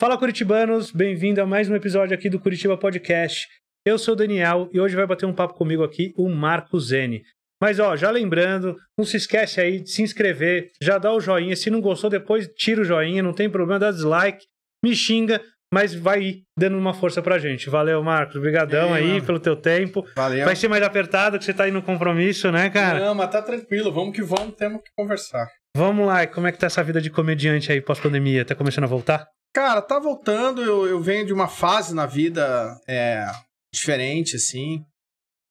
Fala Curitibanos, bem-vindo a mais um episódio aqui do Curitiba Podcast. Eu sou o Daniel e hoje vai bater um papo comigo aqui o Marco Zene. Mas ó, já lembrando, não se esquece aí de se inscrever, já dá o joinha, se não gostou depois tira o joinha, não tem problema, dá dislike, me xinga, mas vai dando uma força pra gente. Valeu, Marcos. Obrigadão aí mano. pelo teu tempo. Valeu. Vai ser mais apertado que você tá aí no compromisso, né, cara? Não, mas tá tranquilo. Vamos que vamos, temos que conversar. Vamos lá, como é que tá essa vida de comediante aí pós-pandemia? Tá começando a voltar? Cara, tá voltando. Eu, eu venho de uma fase na vida é, diferente, assim.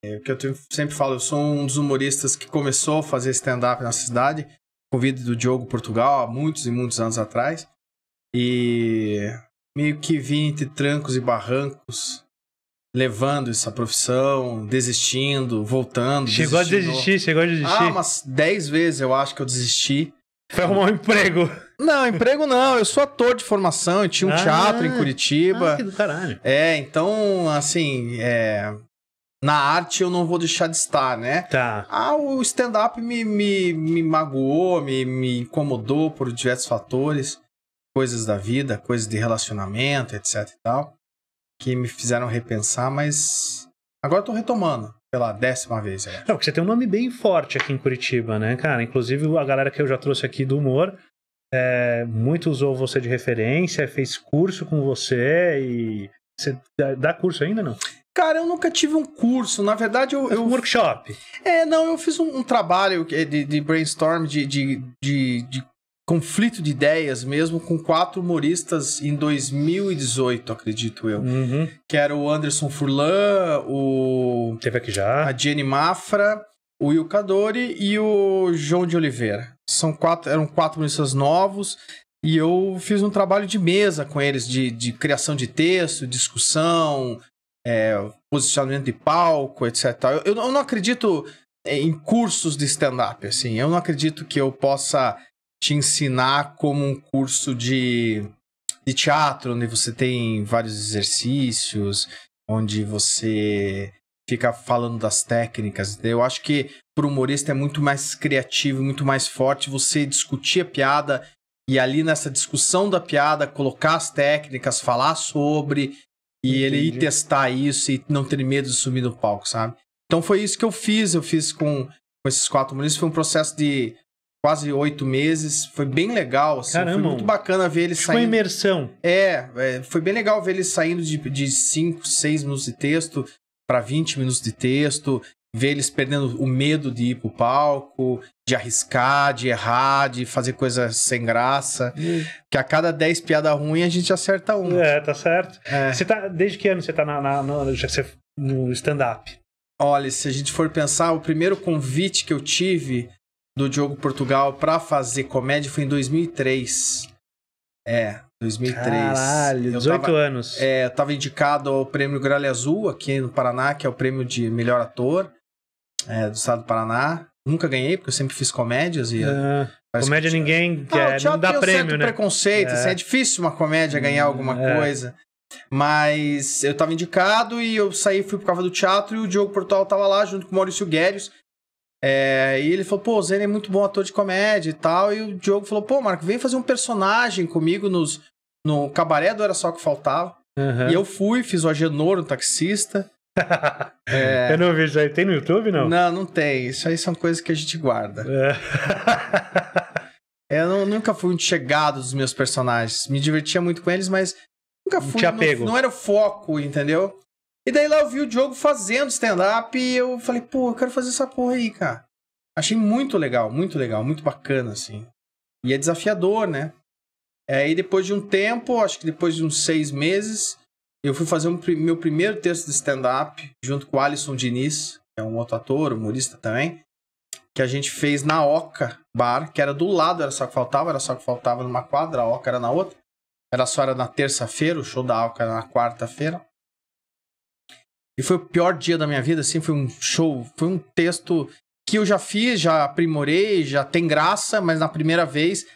É, que eu sempre falo, eu sou um dos humoristas que começou a fazer stand-up na cidade. Convido do Diogo Portugal há muitos e muitos anos atrás. E meio que vim entre trancos e barrancos, levando essa profissão, desistindo, voltando. Chegou a desistir, chegou a desistir. Ah, umas 10 vezes eu acho que eu desisti. Foi arrumar um emprego. Não, emprego não. Eu sou ator de formação, eu tinha um ah, teatro em ah, Curitiba. Ah, que do caralho. É, então, assim, é, na arte eu não vou deixar de estar, né? Tá. Ah, o stand-up me, me, me magoou, me, me incomodou por diversos fatores coisas da vida, coisas de relacionamento, etc e tal, que me fizeram repensar, mas agora eu retomando pela décima vez. Não, porque você tem um nome bem forte aqui em Curitiba, né, cara? Inclusive a galera que eu já trouxe aqui do humor é, muito usou você de referência, fez curso com você e. Você dá curso ainda não? Cara, eu nunca tive um curso. Na verdade, eu. eu... Um workshop? É, não, eu fiz um, um trabalho é de, de brainstorm de, de, de, de conflito de ideias mesmo com quatro humoristas em 2018, acredito eu. Uhum. Que era o Anderson Furlan, o. Teve aqui já. A Jenny Mafra, o Will Cadori e o João de Oliveira. São quatro, eram quatro humoristas novos. E eu fiz um trabalho de mesa com eles, de, de criação de texto, discussão, é, posicionamento de palco, etc. Eu, eu não acredito em cursos de stand-up, assim. Eu não acredito que eu possa te ensinar como um curso de, de teatro, onde você tem vários exercícios, onde você fica falando das técnicas. Eu acho que para o humorista é muito mais criativo, muito mais forte você discutir a piada e ali nessa discussão da piada colocar as técnicas, falar sobre e ele ir testar isso e não ter medo de sumir no palco, sabe? Então foi isso que eu fiz, eu fiz com, com esses quatro humoristas, foi um processo de quase oito meses. Foi bem legal, assim. Caramba, foi muito bacana ver ele saindo. Foi imersão. É, é, foi bem legal ver ele saindo de, de cinco, seis minutos de texto para 20 minutos de texto, ver eles perdendo o medo de ir pro palco, de arriscar, de errar, de fazer coisa sem graça. Hum. Que a cada 10 piada ruim a gente acerta uma. É, tá certo. É. Você tá, desde que ano você tá na, na, na no stand-up? Olha, se a gente for pensar, o primeiro convite que eu tive do Diogo Portugal para fazer comédia foi em 2003. É, 2003. Caralho, 18 tava, anos. É, eu tava indicado ao prêmio Gralha Azul aqui no Paraná, que é o prêmio de melhor ator é, do estado do Paraná. Nunca ganhei, porque eu sempre fiz comédias e. Uh, comédia que, ninguém quer, não, não dá prêmio, né? preconceito, assim, é. Assim, é difícil uma comédia ganhar hum, alguma é. coisa. Mas eu tava indicado e eu saí, fui o Cava do teatro e o Diogo Portugal tava lá junto com o Maurício Guedes é, e ele falou, pô, o Zene é muito bom ator de comédia e tal. E o Diogo falou, pô, Marco, vem fazer um personagem comigo nos, no cabaré do Era Só Que Faltava. Uhum. E eu fui, fiz o Agenor, um taxista. é... Eu não vi aí. Tem no YouTube, não? Não, não tem. Isso aí são coisas que a gente guarda. É. é eu não, nunca fui muito chegado dos meus personagens. Me divertia muito com eles, mas nunca fui. Não, apego. não era o foco, entendeu? E daí lá eu vi o Diogo fazendo stand-up e eu falei, pô, eu quero fazer essa porra aí, cara. Achei muito legal, muito legal, muito bacana, assim. E é desafiador, né? Aí é, depois de um tempo, acho que depois de uns seis meses, eu fui fazer um, meu primeiro texto de stand-up junto com o Alisson Diniz, que é um outro ator, humorista também, que a gente fez na Oca Bar, que era do lado, era só que faltava, era só que faltava numa quadra, a Oca era na outra. Era só era na terça-feira, o show da Oca era na quarta-feira. E foi o pior dia da minha vida, assim, foi um show, foi um texto que eu já fiz, já aprimorei, já tem graça, mas na primeira vez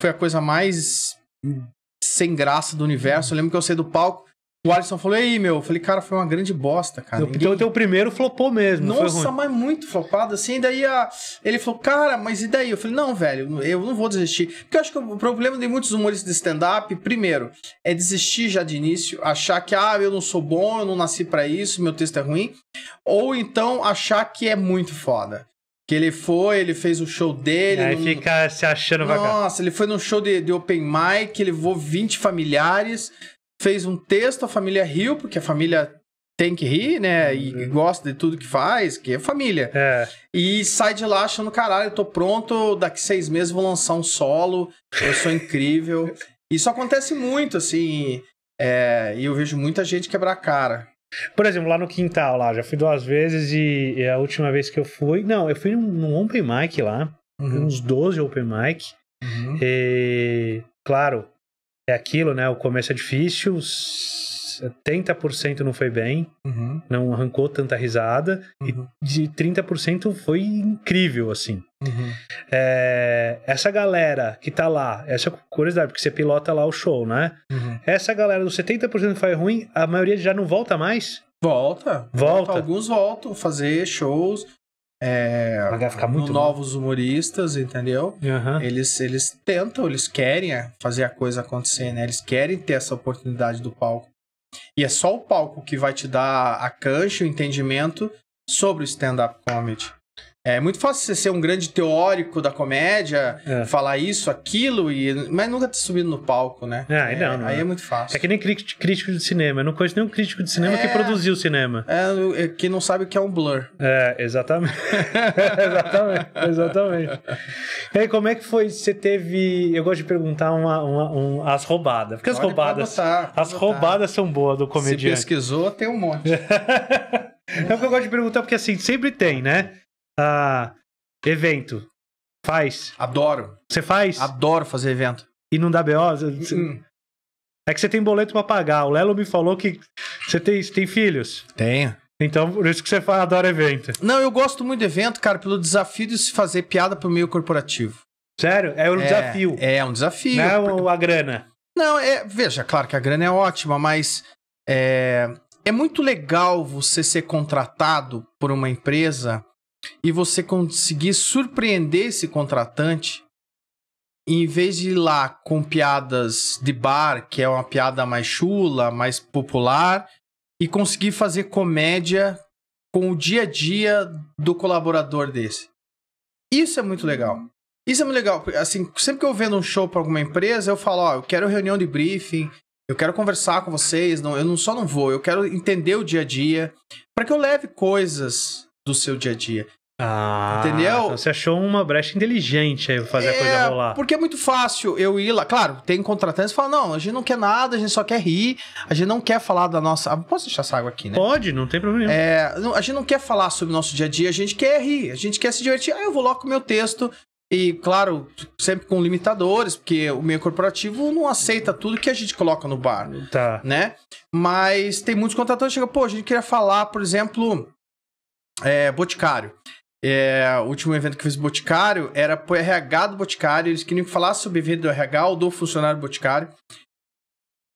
foi a coisa mais hum, sem graça do universo. Eu lembro que eu saí do palco, o Alisson falou, aí meu. Eu falei, cara, foi uma grande bosta, cara. Então, Ninguém... Então o teu primeiro flopou mesmo. Nossa, mas muito flopado, assim. Daí a... ele falou, cara, mas e daí? Eu falei, não, velho, eu não vou desistir. Porque eu acho que o problema de muitos humoristas de stand-up, primeiro, é desistir já de início, achar que, ah, eu não sou bom, eu não nasci para isso, meu texto é ruim. Ou então achar que é muito foda. Que ele foi, ele fez o show dele. E aí fica se achando Nossa, ele foi num show de, de open mic, ele levou 20 familiares, fez um texto, a família riu, porque a família tem que rir, né? E uhum. gosta de tudo que faz, que é família. É. E sai de lá achando, caralho, eu tô pronto, daqui seis meses vou lançar um solo, eu sou incrível. Isso acontece muito, assim, é, e eu vejo muita gente quebrar a cara. Por exemplo, lá no Quintal, lá, já fui duas vezes e, e a última vez que eu fui, não, eu fui num, num open mic lá, uhum. uns 12 open mic, uhum. e, claro, é aquilo, né? O começo é difícil, 70% não foi bem, uhum. não arrancou tanta risada, uhum. e de 30% foi incrível, assim. Uhum. É, essa galera que tá lá, essa é curiosidade, porque você pilota lá o show, né? Uhum. Essa galera dos 70% que foi ruim, a maioria já não volta mais? Volta. Volta. volta. Alguns voltam fazer shows, é, no novos humoristas, entendeu? Uhum. Eles, eles tentam, eles querem é, fazer a coisa acontecer, né? Eles querem ter essa oportunidade do palco. E é só o palco que vai te dar a cancha, o entendimento sobre o stand-up comedy. É muito fácil você ser um grande teórico da comédia, é. falar isso, aquilo, e, mas nunca ter subido no palco, né? Ah, é, não, não, Aí é. é muito fácil. É que nem crítico de cinema. Eu não conheço nenhum crítico de cinema é, que produziu cinema. É, é, que não sabe o que é um blur. É, exatamente. exatamente, exatamente. E aí, como é que foi? Você teve. Eu gosto de perguntar uma, uma, um, as roubadas. Porque as Olha, roubadas. Botar, as botar. roubadas são boas do comediante. Se pesquisou, tem um monte. É que eu gosto de perguntar, porque assim, sempre tem, né? Ah, evento. Faz. Adoro. Você faz? Adoro fazer evento. E não dá BO? Hum, hum. É que você tem boleto pra pagar. O Lelo me falou que você tem, tem filhos. Tenho. Então, por isso que você fala, adora evento. Não, eu gosto muito de evento, cara, pelo desafio de se fazer piada pro meio corporativo. Sério? É um é, desafio. É, um desafio. Não é porque... a grana. Não, é. Veja, claro que a grana é ótima, mas é, é muito legal você ser contratado por uma empresa e você conseguir surpreender esse contratante, em vez de ir lá com piadas de bar, que é uma piada mais chula, mais popular, e conseguir fazer comédia com o dia a dia do colaborador desse. Isso é muito legal. Isso é muito legal. Assim, sempre que eu vendo um show para alguma empresa, eu falo, ó, oh, eu quero reunião de briefing, eu quero conversar com vocês, não, eu não só não vou, eu quero entender o dia a dia, para que eu leve coisas do seu dia a dia. Ah, entendeu? Então você achou uma brecha inteligente aí pra fazer é, a coisa é, rolar. Porque é muito fácil eu ir lá. Claro, tem contratantes que falam: não, a gente não quer nada, a gente só quer rir, a gente não quer falar da nossa. Ah, posso deixar essa água aqui, né? Pode, não tem problema. É, a gente não quer falar sobre o nosso dia a dia, a gente quer rir, a gente quer se divertir. Aí eu vou logo com o meu texto. E, claro, sempre com limitadores, porque o meio corporativo não aceita tudo que a gente coloca no bar. Tá. Né? Mas tem muitos contratantes que chegam, pô, a gente queria falar, por exemplo, é, Boticário é, o último evento que eu fiz Boticário era pro RH do Boticário. Eles queriam que falasse sobre vida do RH ou do funcionário do Boticário.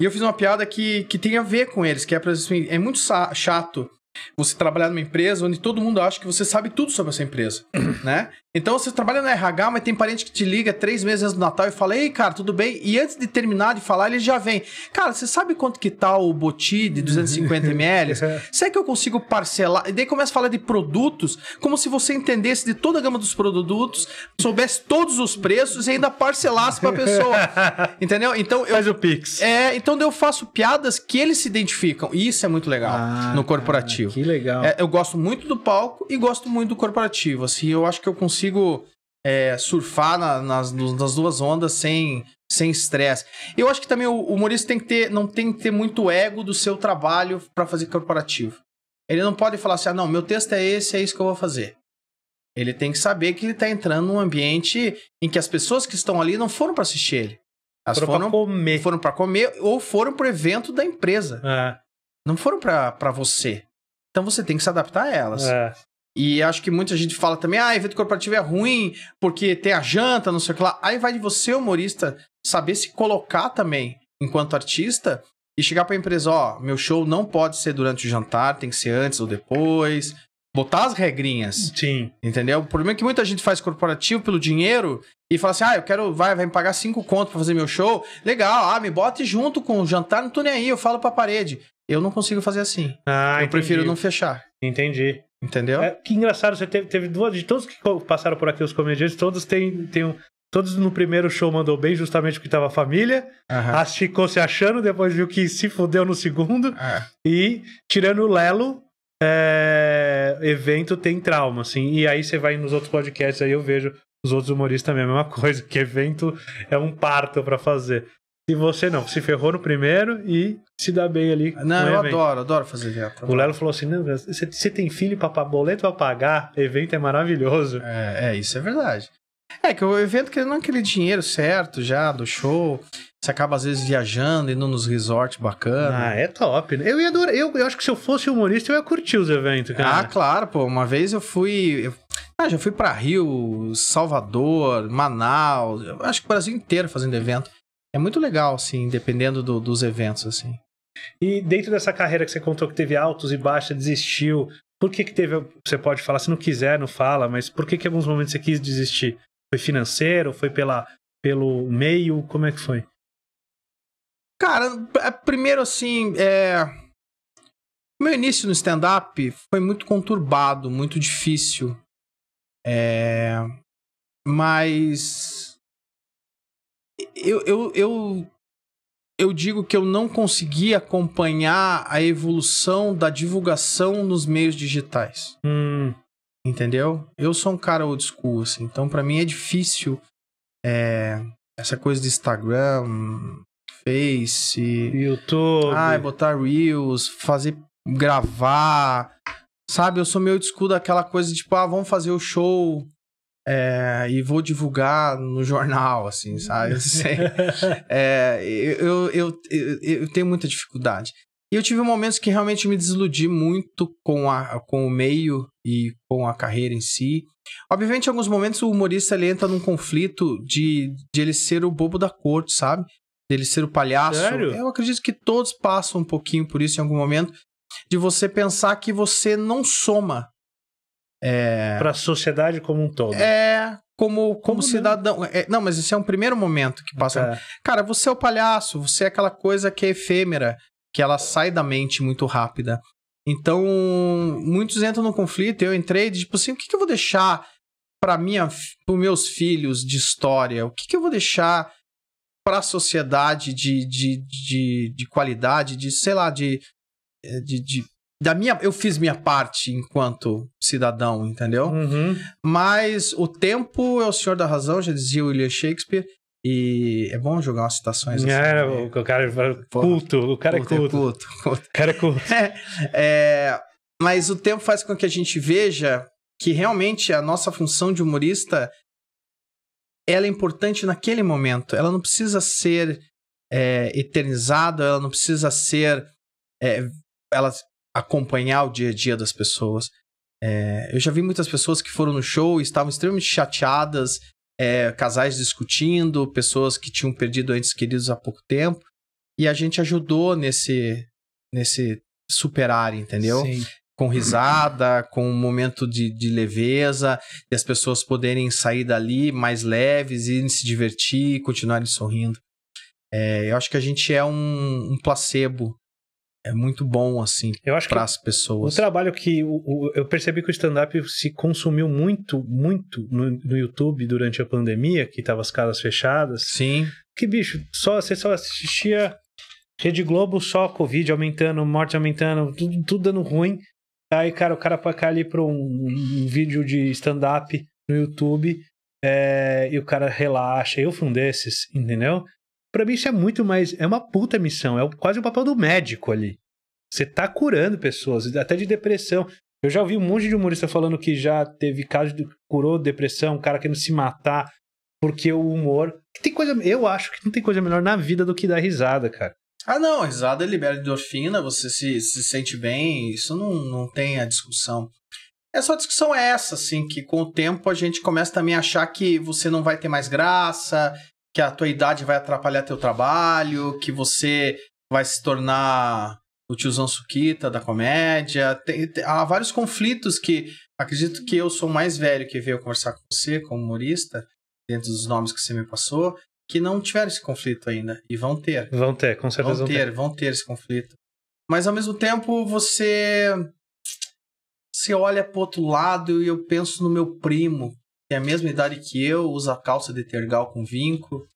E eu fiz uma piada que, que tem a ver com eles, que é, assim, é muito chato você trabalhar numa empresa onde todo mundo acha que você sabe tudo sobre essa empresa, né? Então você trabalha no RH, mas tem parente que te liga três meses antes do Natal e fala: Ei, cara, tudo bem? E antes de terminar de falar, ele já vem. Cara, você sabe quanto que tá o Boti de 250 ml? Será que eu consigo parcelar? E daí começa a falar de produtos, como se você entendesse de toda a gama dos produtos, soubesse todos os preços e ainda parcelasse pra pessoa. entendeu? Então eu. Faz o Pix. É, então eu faço piadas que eles se identificam. E isso é muito legal ah, no corporativo. Cara, que legal. É, eu gosto muito do palco e gosto muito do corporativo. Assim, eu acho que eu consigo consigo é, surfar na, nas, nas, duas ondas sem sem estresse. Eu acho que também o, humorista tem que ter, não tem que ter muito ego do seu trabalho para fazer corporativo. Ele não pode falar assim, ah, não, meu texto é esse, é isso que eu vou fazer. Ele tem que saber que ele está entrando num ambiente em que as pessoas que estão ali não foram para assistir ele. Elas foram, foram para comer. Foram para comer ou foram para o evento da empresa. É. Não foram para você. Então você tem que se adaptar a elas. É. E acho que muita gente fala também, ah, evento corporativo é ruim porque tem a janta, não sei o que lá. Aí vai de você, humorista, saber se colocar também enquanto artista e chegar para empresa, ó, meu show não pode ser durante o jantar, tem que ser antes ou depois. Botar as regrinhas. Sim. Entendeu? O problema é que muita gente faz corporativo pelo dinheiro e fala assim: ah, eu quero, vai, vai me pagar cinco contos para fazer meu show. Legal, ah, me bote junto com o jantar, não tô nem aí, eu falo pra parede. Eu não consigo fazer assim. Ah, eu entendi. prefiro não fechar. Entendi. Entendeu? É, que engraçado, você teve, teve duas. De todos que passaram por aqui, os comediantes, todos têm, têm um, Todos no primeiro show mandou bem, justamente porque tava a família. Uhum. ficou se achando, depois viu que se fudeu no segundo. É. E, tirando o Lelo, é, evento tem trauma, assim. E aí você vai nos outros podcasts, aí eu vejo os outros humoristas também, é a mesma coisa, que evento é um parto para fazer. E você não, se ferrou no primeiro e se dá bem ali. Não, eu evento. adoro, adoro fazer evento. O Lelo falou assim: não, você, você tem filho, para boleto pra pagar, evento é maravilhoso. É, é, isso é verdade. É que o evento que não é aquele dinheiro certo já do show. Você acaba às vezes viajando, indo nos resorts bacana. Ah, é top. Eu ia adorar. Eu, eu acho que se eu fosse humorista, eu ia curtir os eventos, cara. Ah, claro, pô. Uma vez eu fui. Eu... Ah, já fui para Rio, Salvador, Manaus, acho que o Brasil inteiro fazendo evento. É muito legal, assim, dependendo do, dos eventos, assim. E dentro dessa carreira que você contou que teve altos e baixos, desistiu, por que que teve... Você pode falar, se não quiser, não fala, mas por que que em alguns momentos você quis desistir? Foi financeiro? Foi pela, pelo meio? Como é que foi? Cara, é, primeiro assim, é... meu início no stand-up foi muito conturbado, muito difícil. É... Mas eu, eu, eu, eu digo que eu não consegui acompanhar a evolução da divulgação nos meios digitais. Hum. Entendeu? Eu sou um cara old school, assim, então para mim é difícil é, essa coisa de Instagram, Face, YouTube. Ai, botar Reels, fazer gravar. Sabe, eu sou meio old school daquela coisa de tipo, ah, vamos fazer o show é, e vou divulgar no jornal, assim, sabe? Uhum. é, eu, eu, eu, eu, tenho muita dificuldade. E eu tive momentos que realmente me desiludi muito com, a, com o meio e com a carreira em si. Obviamente, em alguns momentos o humorista ele entra num conflito de, de ele ser o bobo da corte, sabe? Dele ele ser o palhaço. Sério? Eu acredito que todos passam um pouquinho por isso em algum momento. De você pensar que você não soma é... Para a sociedade como um todo. É, como, como, como cidadão. Não? É, é, não, mas esse é um primeiro momento que passa. É. Cara, você é o palhaço, você é aquela coisa que é efêmera, que ela sai da mente muito rápida. Então, muitos entram no conflito. Eu entrei de tipo assim: o que, que eu vou deixar para os meus filhos de história? O que, que eu vou deixar para a sociedade de, de, de, de, qualidade, de sei lá, de, eh, de, de da minha, eu fiz minha parte enquanto cidadão, entendeu? Uhum. Mas o tempo é o senhor da razão, já dizia William Shakespeare. E é bom jogar umas citações assim. É, né? o cara é culto, o cara é culto, é culto. culto, culto. O cara é culto. É, é, mas o tempo faz com que a gente veja que realmente a nossa função de humorista ela é importante naquele momento. Ela não precisa ser é, eternizada, ela não precisa ser. É, ela acompanhar o dia a dia das pessoas. É, eu já vi muitas pessoas que foram no show e estavam extremamente chateadas, é, casais discutindo, pessoas que tinham perdido entes queridos há pouco tempo. E a gente ajudou nesse, nesse superar, entendeu? Sim. Com risada, com um momento de, de leveza, e as pessoas poderem sair dali mais leves e se divertir, continuarem sorrindo. É, eu acho que a gente é um, um placebo é muito bom, assim, para as pessoas. O trabalho que o, o, eu percebi que o stand-up se consumiu muito, muito no, no YouTube durante a pandemia, que tava as casas fechadas. Sim. Que bicho, só, você só assistia Rede Globo, só Covid aumentando, morte aumentando, tudo, tudo dando ruim. Aí, cara, o cara pode cá ali pra um, um vídeo de stand-up no YouTube é, e o cara relaxa. Eu fui um desses, entendeu? Para mim isso é muito mais. É uma puta missão. É quase o papel do médico ali. Você tá curando pessoas, até de depressão. Eu já ouvi um monte de humorista falando que já teve caso de curou depressão, um cara querendo se matar porque o humor. Tem coisa, eu acho que não tem coisa melhor na vida do que dar risada, cara. Ah, não, a risada libera endorfina, você se, se sente bem, isso não, não tem a discussão. É só a discussão é essa, assim, que com o tempo a gente começa também a achar que você não vai ter mais graça, que a tua idade vai atrapalhar teu trabalho, que você vai se tornar o tiozão suquita da comédia. Tem, tem, há vários conflitos que acredito que eu sou mais velho que veio conversar com você como humorista, dentro dos nomes que você me passou, que não tiveram esse conflito ainda e vão ter. Vão ter, com certeza vão ter. Vão ter, vão ter esse conflito. Mas ao mesmo tempo você se olha pro outro lado e eu penso no meu primo tem a mesma idade que eu, usa calça de tergal com vinco,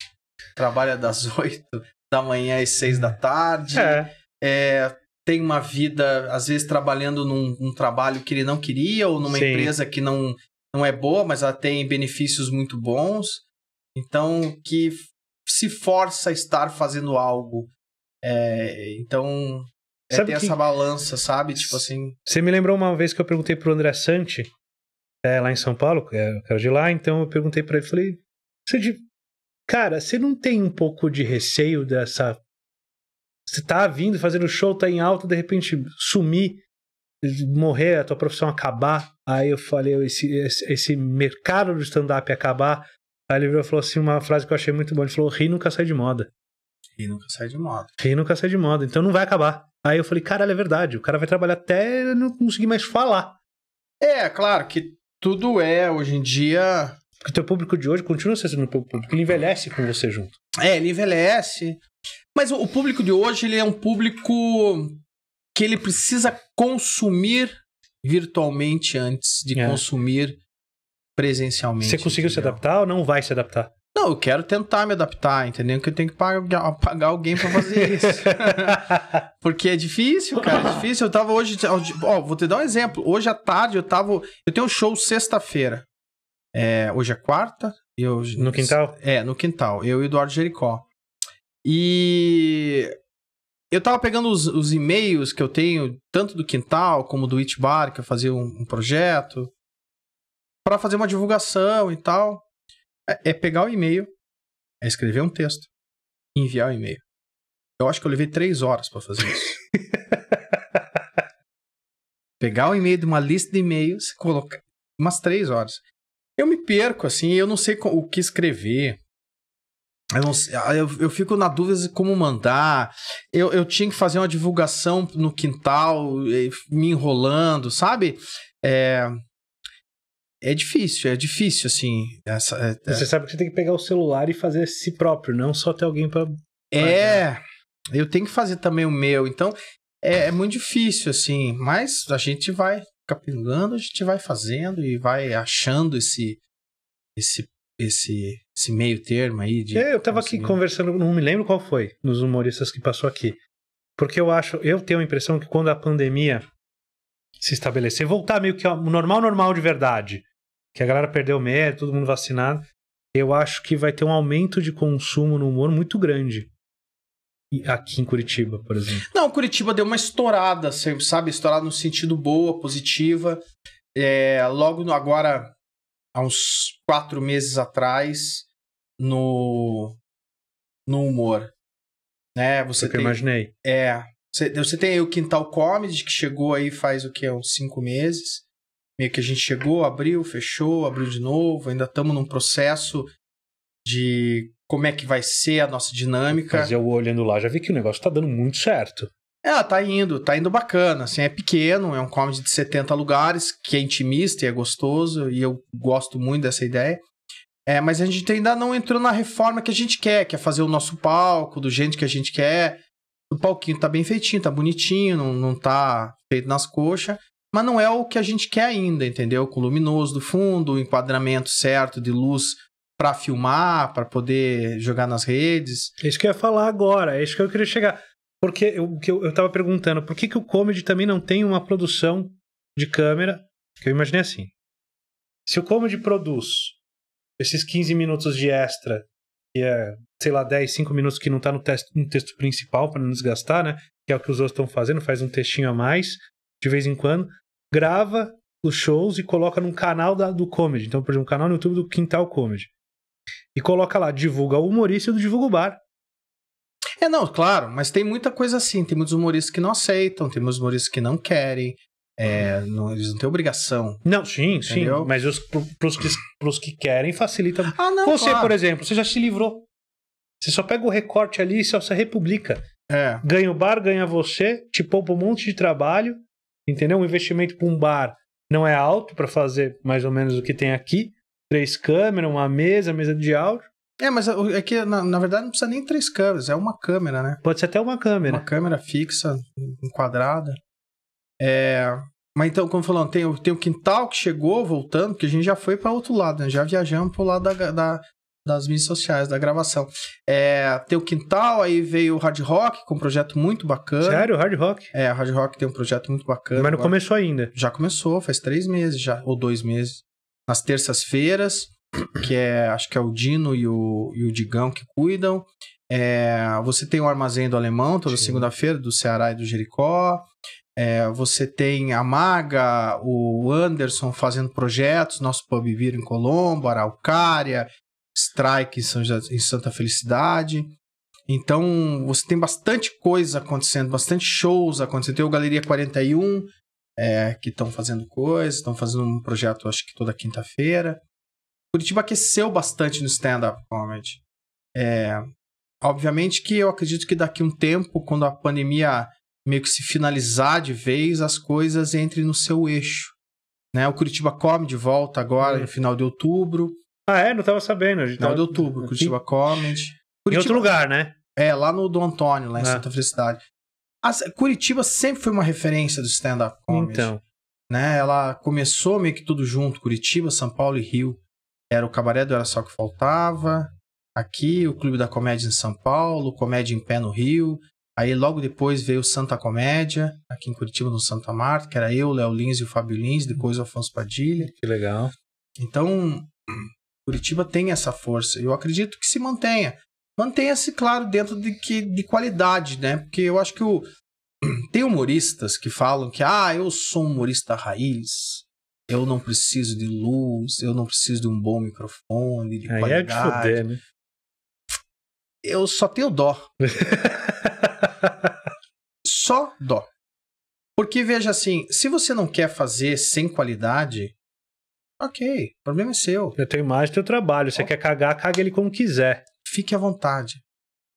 trabalha das 8 da manhã às 6 da tarde. É. é tem uma vida, às vezes, trabalhando num um trabalho que ele não queria, ou numa Sim. empresa que não, não é boa, mas ela tem benefícios muito bons. Então, que se força a estar fazendo algo. É, então, é sabe ter que... essa balança, sabe? Tipo assim. Você me lembrou uma vez que eu perguntei pro André Santi é, lá em São Paulo, quero é, é de lá, então eu perguntei para ele, falei, você cara, você não tem um pouco de receio dessa... Você tá vindo, fazendo show, tá em alta, de repente sumir, morrer, a tua profissão acabar. Aí eu falei, esse, esse, esse mercado do stand-up acabar. Aí ele falou assim uma frase que eu achei muito boa, ele falou, rir nunca sai de moda. Rir nunca sai de moda. Rir nunca sai de moda, então não vai acabar. Aí eu falei, caralho, é verdade, o cara vai trabalhar até não conseguir mais falar. É, claro que tudo é, hoje em dia. Porque o teu público de hoje continua sendo o público, ele envelhece com você junto. É, ele envelhece. Mas o público de hoje, ele é um público que ele precisa consumir virtualmente antes de é. consumir presencialmente. Você conseguiu entendeu? se adaptar ou não vai se adaptar? Não, eu quero tentar me adaptar, entendeu? Que eu tenho que pagar, pagar alguém para fazer isso. Porque é difícil, cara, é difícil. Eu tava hoje, ó, vou te dar um exemplo. Hoje à tarde eu tava, eu tenho um show sexta-feira. É, hoje é quarta. Eu, no quintal? É, no quintal. Eu e o Eduardo Jericó. E eu tava pegando os, os, e-mails que eu tenho, tanto do quintal como do It Bar, que eu fazia um, um projeto, para fazer uma divulgação e tal. É, é, pegar o e-mail, é escrever um texto enviar o e-mail. Eu acho que eu levei três horas para fazer isso. pegar o e-mail de uma lista de e-mails, colocar umas três horas. Eu me perco, assim, eu não sei o que escrever. Eu, não, ah, eu, eu, fico na dúvida de como mandar. Eu, eu tinha que fazer uma divulgação no quintal, eh, me enrolando, sabe? É, é difícil, é difícil, assim. Essa, é, é, você sabe que você tem que pegar o celular e fazer si próprio, não só ter alguém para. É, né? eu tenho que fazer também o meu. Então, é, é, muito difícil, assim. Mas a gente vai capilando, a gente vai fazendo e vai achando esse. Esse, esse, esse meio termo aí de. É, eu tava aqui conversando, não me lembro qual foi, nos humoristas que passou aqui. Porque eu acho, eu tenho a impressão que quando a pandemia se estabelecer, voltar meio que ao normal, normal de verdade que a galera perdeu medo, todo mundo vacinado, eu acho que vai ter um aumento de consumo no humor muito grande. Aqui em Curitiba, por exemplo. Não, Curitiba deu uma estourada, sabe? Estourada no sentido boa, positiva. É, logo no, agora, há uns quatro meses atrás, no, no humor. Né? Você tem, eu imaginei. É. Você, você tem aí o Quintal Comedy, que chegou aí faz o que? Uns cinco meses meio que a gente chegou, abriu, fechou, abriu de novo, ainda estamos num processo de como é que vai ser a nossa dinâmica. Mas eu olhando lá já vi que o negócio está dando muito certo. É, tá indo, tá indo bacana, assim, é pequeno, é um comedy de 70 lugares, que é intimista e é gostoso, e eu gosto muito dessa ideia. É, mas a gente ainda não entrou na reforma que a gente quer, que é fazer o nosso palco, do jeito que a gente quer. O palquinho tá bem feitinho, tá bonitinho, não, não tá feito nas coxas mas não é o que a gente quer ainda, entendeu? Com luminoso do fundo, o enquadramento certo de luz para filmar, para poder jogar nas redes. É isso que eu ia falar agora, é isso que eu queria chegar. Porque eu, que eu, eu tava perguntando, por que, que o Comedy também não tem uma produção de câmera? Que eu imaginei assim. Se o Comedy produz esses 15 minutos de extra, que é, sei lá, 10, 5 minutos que não tá no, texto, no texto principal para não desgastar, né? Que é o que os outros estão fazendo, faz um textinho a mais de vez em quando grava os shows e coloca num canal da, do comedy. Então, por exemplo, um canal no YouTube do Quintal Comedy. E coloca lá, divulga o humorista do Divulga o Bar. É, não, claro, mas tem muita coisa assim. Tem muitos humoristas que não aceitam, tem muitos humoristas que não querem. É, não, eles não têm obrigação. Não, sim, entendeu? sim. Mas os, pros, que, pros que querem, facilita. Ah, não, você, claro. por exemplo, você já se livrou. Você só pega o recorte ali e só se republica. É. Ganha o bar, ganha você, te poupa um monte de trabalho entendeu? Um investimento para um bar não é alto para fazer mais ou menos o que tem aqui. Três câmeras, uma mesa, mesa de áudio. É, mas é que na, na, verdade não precisa nem três câmeras, é uma câmera, né? Pode ser até uma câmera. Uma câmera fixa, enquadrada. É... Mas então, como falando, tem, tem o quintal que chegou voltando, porque a gente já foi para outro lado, né? Já viajamos pro lado da, da, das mídias sociais, da gravação. É, tem o Quintal, aí veio o Hard Rock, com um projeto muito bacana. Sério, Hard Rock? É, Hard Rock tem um projeto muito bacana. Mas não agora. começou ainda? Já começou, faz três meses já, ou dois meses. Nas terças-feiras, que é, acho que é o Dino e o, e o Digão que cuidam. É, você tem o Armazém do Alemão, toda segunda-feira, do Ceará e do Jericó. É, você tem a Maga, o Anderson fazendo projetos, nosso pub Viro em Colombo, Araucária, strike em, Santa Felicidade. Então, você tem bastante coisa acontecendo, bastante shows acontecendo. Tem o Galeria 41, é, que estão fazendo coisas, estão fazendo um projeto, acho que toda quinta-feira. Curitiba aqueceu bastante no stand-up comedy. É, obviamente que eu acredito que daqui um tempo, quando a pandemia meio que se finalizar de vez, as coisas entrem no seu eixo. Né? O Curitiba Comedy volta agora, é. no final de outubro. Ah, é? Não estava sabendo. A gente é tava... de outubro, Curitiba Comedy. Curitiba, em outro lugar, né? É, lá no do Antônio, lá em ah. Santa Felicidade. Curitiba sempre foi uma referência do stand-up comedy. Então. Né? Ela começou meio que tudo junto, Curitiba, São Paulo e Rio. Era o Cabaré do Era Só Que Faltava, aqui o Clube da Comédia em São Paulo, Comédia em Pé no Rio. Aí logo depois veio Santa Comédia, aqui em Curitiba, no Santa Marta, que era eu, Léo Lins e o Fábio Lins, depois o Afonso Padilha. Que legal. Então, Curitiba tem essa força. Eu acredito que se mantenha. Mantenha-se, claro, dentro de, que, de qualidade, né? Porque eu acho que o... tem humoristas que falam que, ah, eu sou um humorista raiz, eu não preciso de luz, eu não preciso de um bom microfone, de Aí qualidade. É de foder, né? Eu só tenho dó. só dó. Porque veja assim, se você não quer fazer sem qualidade, Ok, o problema é seu. Eu tenho imagem, teu trabalho. Você quer cagar, caga ele como quiser. Fique à vontade.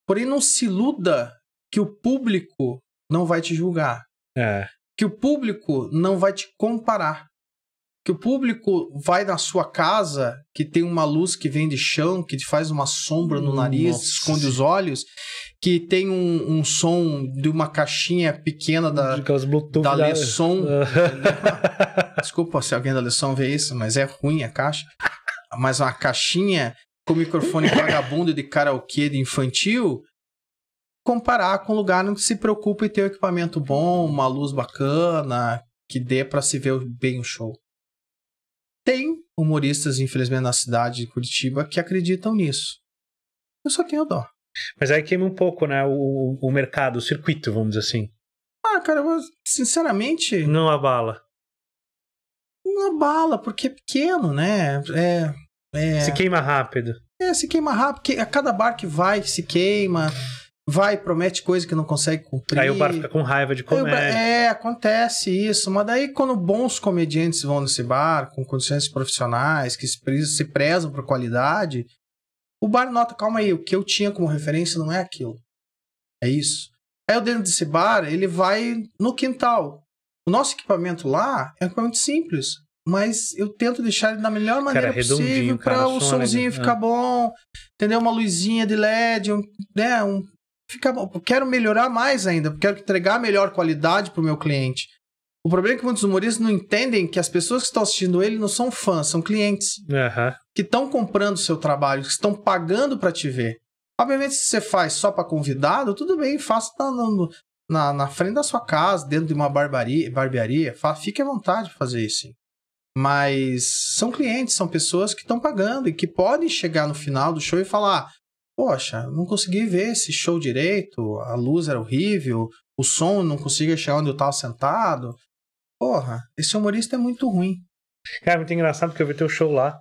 Porém, não se iluda que o público não vai te julgar. É. Que o público não vai te comparar que o público vai na sua casa, que tem uma luz que vem de chão, que faz uma sombra no nariz, Nossa. esconde os olhos, que tem um, um, som de uma caixinha pequena da, da Lesson. Da... Desculpa se alguém da Lesson vê isso, mas é ruim a caixa. Mas uma caixinha com microfone vagabundo de karaokê de infantil, comparar com um lugar onde se preocupa em ter um equipamento bom, uma luz bacana, que dê para se ver bem o show tem humoristas, infelizmente, na cidade de Curitiba que acreditam nisso. Eu só tenho dó. Mas aí queima um pouco, né? O, o mercado, o circuito, vamos dizer assim. Ah, cara, eu, sinceramente. Não abala. Não abala, porque é pequeno, né? É, é... Se queima rápido. É, se queima rápido, porque a cada bar que vai se queima vai, promete coisa que não consegue cumprir. Aí o bar fica com raiva de comédia. Bar... É, acontece isso. Mas daí, quando bons comediantes vão nesse bar, com condições profissionais, que se prezam por qualidade, o bar nota, calma aí, o que eu tinha como referência não é aquilo. É isso. Aí o dentro desse bar, ele vai no quintal. O nosso equipamento lá é um equipamento simples, mas eu tento deixar ele da melhor maneira cara, possível para o somzinho né? ficar bom, entendeu? Uma luzinha de LED, um, né, um, ficar bom. Quero melhorar mais ainda, quero entregar melhor qualidade para o meu cliente. O problema é que muitos humoristas não entendem que as pessoas que estão assistindo ele não são fãs, são clientes. Uhum. Que estão comprando o seu trabalho, que estão pagando para te ver. Obviamente, se você faz só para convidado, tudo bem, faça na, na, na, frente da sua casa, dentro de uma barbaria, barbearia, fique à vontade de fazer isso. Mas são clientes, são pessoas que estão pagando e que podem chegar no final do show e falar: poxa, não consegui ver esse show direito, a luz era horrível, o som não conseguia chegar onde eu estava sentado. Porra, esse humorista é muito ruim. Cara, é muito engraçado porque eu vi teu show lá,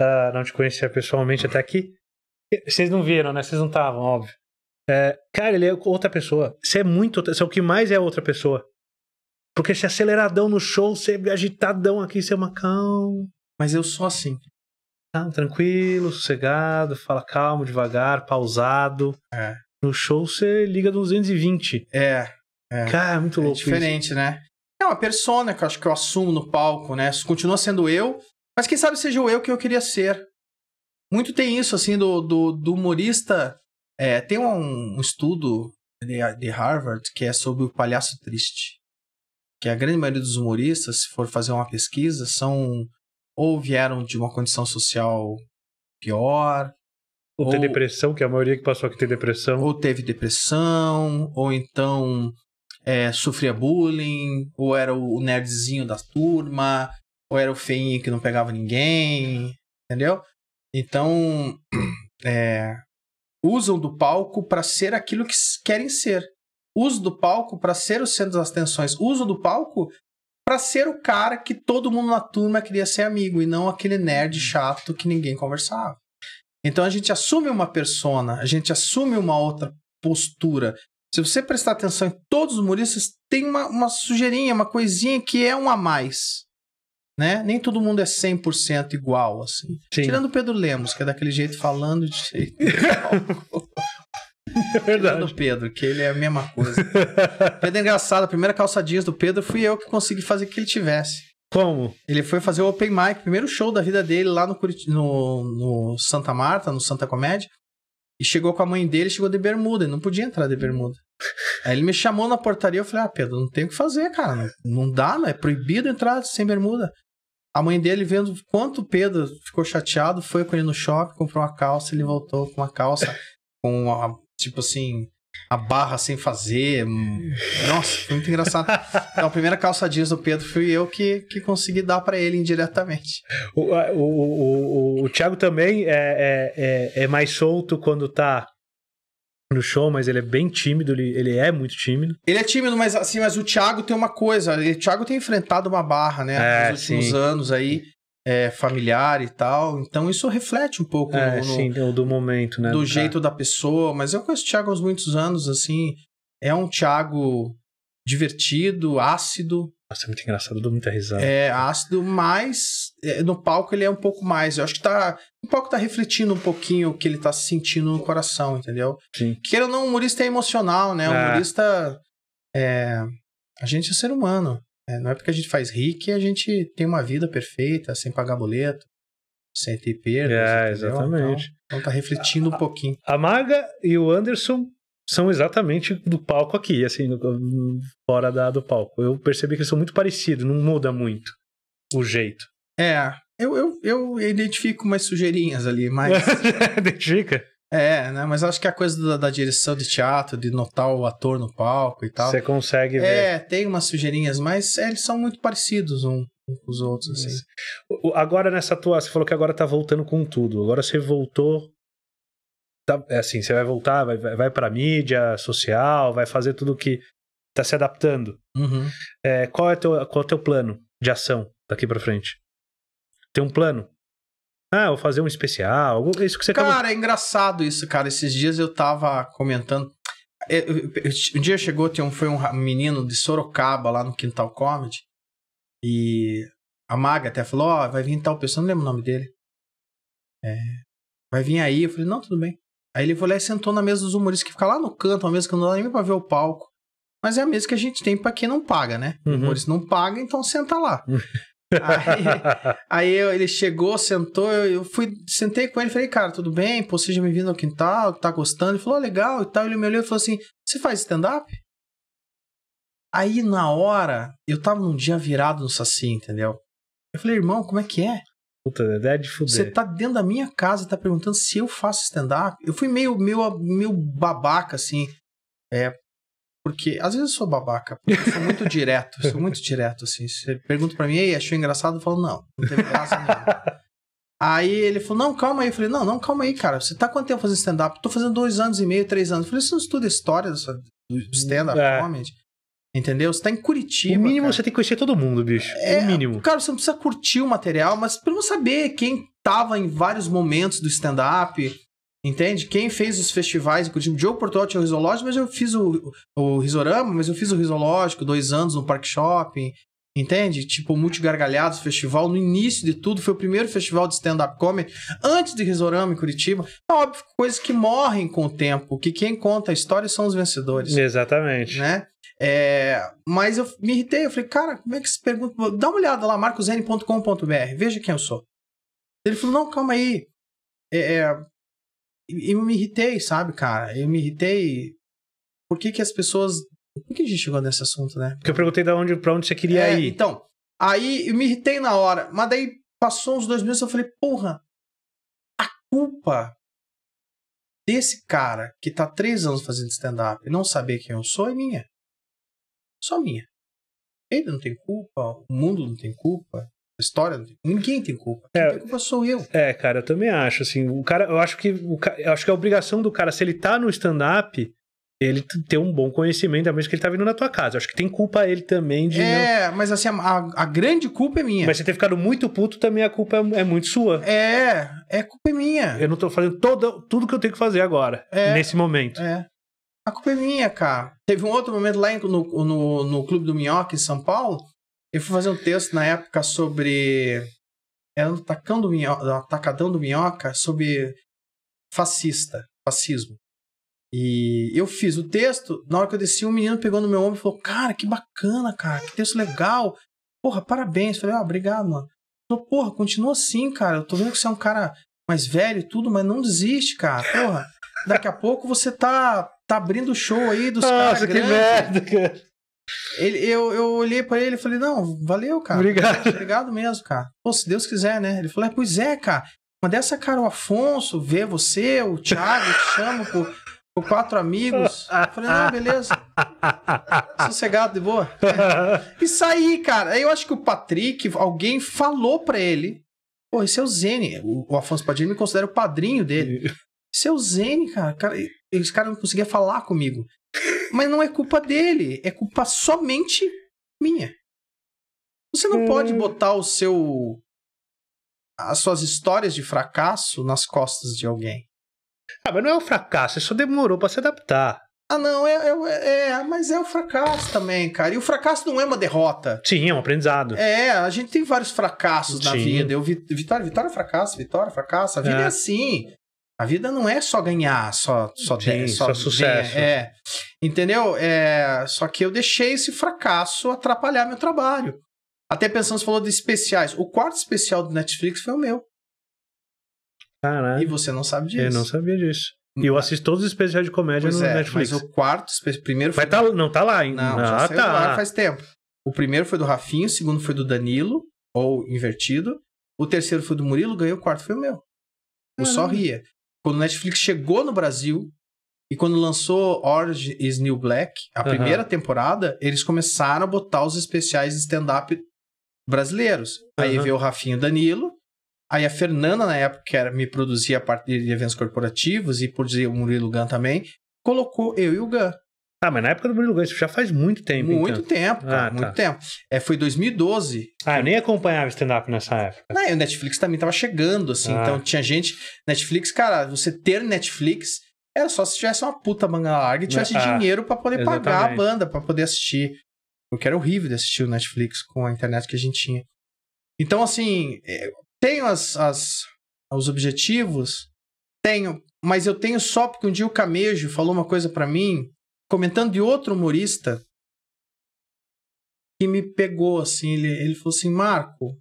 uh, não te conhecia pessoalmente até aqui. Vocês não viram, né? Vocês não estavam, óbvio. É, cara, ele é outra pessoa. Você é muito. Você é o que mais é outra pessoa. Porque você é aceleradão no show, você é agitadão aqui, você é uma calma. Mas eu sou assim tranquilo, sossegado, fala calmo, devagar, pausado. É. No show você liga 220. É. é. Cara, é muito louco. É diferente, isso. né? É uma persona que eu acho que eu assumo no palco, né? Continua sendo eu, mas quem sabe seja o eu que eu queria ser. Muito tem isso, assim, do, do, do humorista. É, tem um, um estudo de, de Harvard que é sobre o palhaço triste. Que a grande maioria dos humoristas, se for fazer uma pesquisa, são ou vieram de uma condição social pior. Ou, ou depressão, que é a maioria que passou aqui tem depressão. Ou teve depressão, ou então é, sofria bullying, ou era o nerdzinho da turma, ou era o feinho que não pegava ninguém, entendeu? Então, é, usam do palco para ser aquilo que querem ser. Uso do palco para ser o centro das atenções. Uso do palco para ser o cara que todo mundo na turma queria ser amigo e não aquele nerd chato que ninguém conversava. Então a gente assume uma persona, a gente assume uma outra postura. Se você prestar atenção em todos os humoristas, tem uma, uma sujeirinha, uma coisinha que é um a mais. Né? Nem todo mundo é 100% igual, assim. Sim. Tirando o Pedro Lemos, que é daquele jeito falando de jeito. É verdade. do Pedro, que ele é a mesma coisa. Pedro é engraçado, a primeira calça jeans do Pedro fui eu que consegui fazer que ele tivesse. Como? Ele foi fazer o Open Mic, primeiro show da vida dele lá no, Curit no, no Santa Marta, no Santa Comédia. E chegou com a mãe dele, chegou de bermuda, ele não podia entrar de bermuda. Aí ele me chamou na portaria, eu falei, ah, Pedro, não tem o que fazer, cara, não, não dá, não é proibido entrar sem bermuda. A mãe dele, vendo quanto o Pedro ficou chateado, foi com ele no shopping, comprou uma calça, ele voltou com uma calça com uma tipo assim, a barra sem fazer. Hum. Nossa, foi muito engraçado. Então, a primeira calça jeans do Pedro fui eu que, que consegui dar para ele indiretamente. O, o, o, o, Thiago também é, é, é, é, mais solto quando tá no show, mas ele é bem tímido, ele, ele é muito tímido. Ele é tímido, mas assim, mas o Thiago tem uma coisa, o Thiago tem enfrentado uma barra, né, é, nos últimos sim. anos aí é, familiar e tal. Então isso reflete um pouco é, no, sim, do, do momento, né? Do, do é. jeito da pessoa. Mas eu conheço o Thiago há muitos anos, assim. É um Thiago divertido, ácido. Nossa, é muito engraçado, dou muita risada. É ácido, mas é, no palco ele é um pouco mais. Eu acho que tá. O palco tá refletindo um pouquinho o que ele tá sentindo no coração, entendeu? Sim. Queira ou não, o humorista é emocional, né? O é. humorista. É... A gente é ser humano. É, não é porque a gente faz rico que a gente tem uma vida perfeita, sem pagar boleto, sem ter perdas. É, entendeu? exatamente. Então, então tá refletindo a, um pouquinho. A Maga e o Anderson são exatamente do palco aqui, assim, fora da, do palco. Eu percebi que eles são muito parecidos, não muda muito o jeito. É, eu, eu, eu identifico umas sujeirinhas ali, mas. Identifica? É, né? Mas acho que a coisa da, da, direção de teatro, de notar o ator no palco e tal. Você consegue é, ver. É, tem umas sujeirinhas, mas é, eles são muito parecidos um, um com os outros, assim. Agora nessa tua, você falou que agora tá voltando com tudo. Agora você voltou. Tá, é assim, você vai voltar, vai, vai pra mídia social, vai fazer tudo que. Tá se adaptando. Uhum. É, qual, é teu, qual é o teu plano de ação daqui pra frente? Tem um plano? Ah, vou fazer um especial. Isso que você Cara, é engraçado isso, cara. Esses dias eu tava comentando. É, um dia chegou, foi um menino de Sorocaba lá no Quintal Comedy. E a Maga até falou: Ó, oh, vai vir tal pessoa, não lembro o nome dele. É, vai vir aí. Eu falei: Não, tudo bem. Aí ele foi lá e sentou na mesa dos humoristas, que fica lá no canto, uma mesa que não dá nem pra ver o palco. Mas é a mesa que a gente tem para quem não paga, né? Uhum. O humorista não paga, então senta lá. Aí, aí ele chegou, sentou, eu, fui, sentei com ele falei, cara, tudo bem? Pô, seja bem-vindo ao quintal, tá gostando? Ele falou, oh, legal e tal. Ele me olhou e falou assim: Você faz stand-up? Aí na hora, eu tava num dia virado no Saci, entendeu? Eu falei, irmão, como é que é? Puta, é de fuder. Você tá dentro da minha casa, tá perguntando se eu faço stand-up. Eu fui meio, meio, meio babaca, assim. É, porque às vezes eu sou babaca, eu sou muito direto, sou muito direto, assim. Você pergunta pra mim, ei, achou engraçado? Eu falo, não, não teve graça nenhuma. Aí ele falou, não, calma aí. Eu falei, não, não, calma aí, cara. Você tá quanto tempo fazendo stand-up? Tô fazendo dois anos e meio, três anos. Eu falei, você não estuda história do uhum, stand-up é. comedy? Entendeu? Você tá em Curitiba. O mínimo cara. você tem que conhecer todo mundo, bicho. É, o mínimo. Cara, você não precisa curtir o material, mas pelo não saber quem tava em vários momentos do stand-up, Entende? Quem fez os festivais, inclusive o Diogo porto tinha o risológico, mas eu fiz o, o risorama, mas eu fiz o risológico dois anos no Park Shopping, entende? Tipo, Multigargalhados Festival, no início de tudo, foi o primeiro festival de stand-up comedy, antes de risorama em Curitiba. É óbvio, coisas que morrem com o tempo, que quem conta a história são os vencedores. Exatamente. Né? É, mas eu me irritei, eu falei, cara, como é que se pergunta? Dá uma olhada lá, marcosn.com.br, veja quem eu sou. Ele falou, não, calma aí, é, é eu me irritei, sabe, cara? Eu me irritei. Por que, que as pessoas. Por que a gente chegou nesse assunto, né? Porque eu perguntei de onde, pra onde você queria é, ir. Então, aí eu me irritei na hora, mas daí passou uns dois minutos eu falei, porra, a culpa desse cara que tá três anos fazendo stand-up e não saber quem eu sou é minha. Só minha. Ele não tem culpa, o mundo não tem culpa, história. Ninguém tem culpa. É. Quem tem culpa sou eu. É, cara, eu também acho. Assim, o cara, eu acho que o, eu acho que é a obrigação do cara, se ele tá no stand-up, ele ter um bom conhecimento, a menos que ele tá vindo na tua casa. Eu acho que tem culpa ele também de. É, não... mas assim, a, a, grande culpa é minha. Mas você ter ficado muito puto também, a culpa é, é muito sua. É, é culpa é minha. Eu não tô fazendo todo, tudo que eu tenho que fazer agora, é, nesse momento. É. A culpa é minha, cara. Teve um outro momento lá no, no, no Clube do Minhoque, em São Paulo, eu fui fazer um texto na época sobre. Era um tacão do minhoca, um tacadão do minhoca sobre fascista, fascismo. E eu fiz o texto, na hora que eu desci, um menino pegou no meu ombro e falou: Cara, que bacana, cara, que texto legal. Porra, parabéns. Eu falei, ah, obrigado, mano. Falei, porra, continua assim, cara. Eu tô vendo que você é um cara mais velho e tudo, mas não desiste, cara. Porra, daqui a pouco você tá, tá abrindo o show aí dos caras. Nossa, que merda, cara. Ele, eu, eu olhei para ele e falei, não, valeu, cara. Obrigado. Obrigado mesmo, cara. Pô, se Deus quiser, né? Ele falou, é, pois é, cara. Uma dessa, cara, o Afonso vê você, o Thiago, te chamo por, quatro amigos. Eu falei, não, beleza. Sossegado, de boa. E saí, cara. Aí eu acho que o Patrick, alguém falou pra ele. Pô, esse é o Zene. O, o Afonso Padilha me considera o padrinho dele. Esse é o Zene, cara. cara esse cara não conseguia falar comigo. Mas não é culpa dele, é culpa somente minha. Você não hum. pode botar o seu as suas histórias de fracasso nas costas de alguém. Ah, mas não é um fracasso, só demorou para se adaptar. Ah, não, é, é, é, mas é o fracasso também, cara. E o fracasso não é uma derrota. Sim, é um aprendizado. É, a gente tem vários fracassos Sim. na vida. Eu vi, vitória, vitória, é fracasso, vitória, é fracasso. A vida é, é assim. A vida não é só ganhar, só só, Sim, só, só sucesso. é, entendeu? É, só que eu deixei esse fracasso atrapalhar meu trabalho. Até pensando, você falou de especiais. O quarto especial do Netflix foi o meu. Caraca. E você não sabe disso. Eu não sabia disso. E eu hum. assisto todos os especiais de comédia pois no é, Netflix. Mas o quarto, primeiro foi. Mas tá, não tá lá ainda. Não, ah, já tá. lá faz tempo. O primeiro foi do Rafinho, o segundo foi do Danilo, ou invertido. O terceiro foi do Murilo, ganhou, o quarto foi o meu. Eu só ria quando o Netflix chegou no Brasil e quando lançou Orange is New Black, a primeira temporada, eles começaram a botar os especiais de stand-up brasileiros. Aí veio o Rafinho Danilo, aí a Fernanda, na época, que era, me produzia a partir de eventos corporativos e por dizer o Murilo Gun também, colocou eu e o Gun. Ah, mas na época do Murilo Gans, já faz muito tempo. Então. Muito então. tempo, cara, ah, tá. muito tá. tempo. É, foi 2012. Ah, eu nem acompanhava stand-up nessa época. Não, o Netflix também tava chegando, assim. Então ah. Então tinha gente. Netflix, cara, você ter Netflix era só se tivesse uma puta manga larga e tivesse ah, dinheiro para poder exatamente. pagar a banda, para poder assistir. Porque era horrível de assistir o Netflix com a internet que a gente tinha. Então, assim, é, tenho as, as, os objetivos, tenho, mas eu tenho só porque um dia o Camejo falou uma coisa para mim comentando de outro humorista que me pegou assim. Ele, ele falou assim: Marco,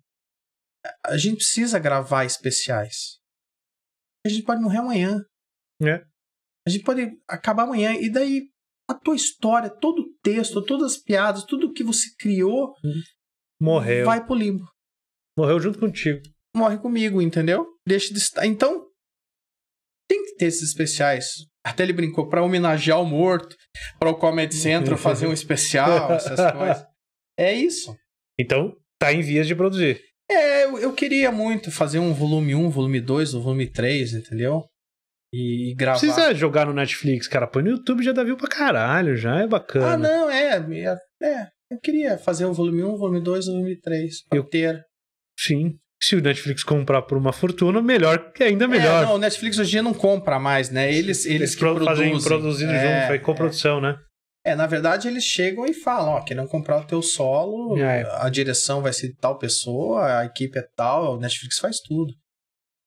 a gente precisa gravar especiais. A gente pode morrer amanhã. É. A gente pode acabar amanhã. E daí a tua história, todo o texto, todas as piadas, tudo que você criou. Morreu. Vai pro limbo. Morreu junto contigo. Morre comigo, entendeu? Deixa de estar. Então, textos especiais. Até ele brincou para homenagear o morto, para o Comedy Central fazer um especial, essas coisas. É isso. Então, tá em vias de produzir. É, eu, eu queria muito fazer um volume 1, volume 2, um volume 3, entendeu? E, e gravar. Precisa jogar no Netflix, cara. Põe no YouTube já dá view pra caralho, já é bacana. Ah, não, é. É, é eu queria fazer um volume 1, volume 2, volume 3. Pra eu ter. Sim se o Netflix comprar por uma fortuna, melhor, que ainda melhor. É, não, o Netflix hoje em dia não compra mais, né? Eles, eles, eles que fazem produzem. é, junto, foi é. coprodução, é. né? É, na verdade eles chegam e falam, ó, querendo comprar o teu solo, é. a direção vai ser tal pessoa, a equipe é tal, o Netflix faz tudo.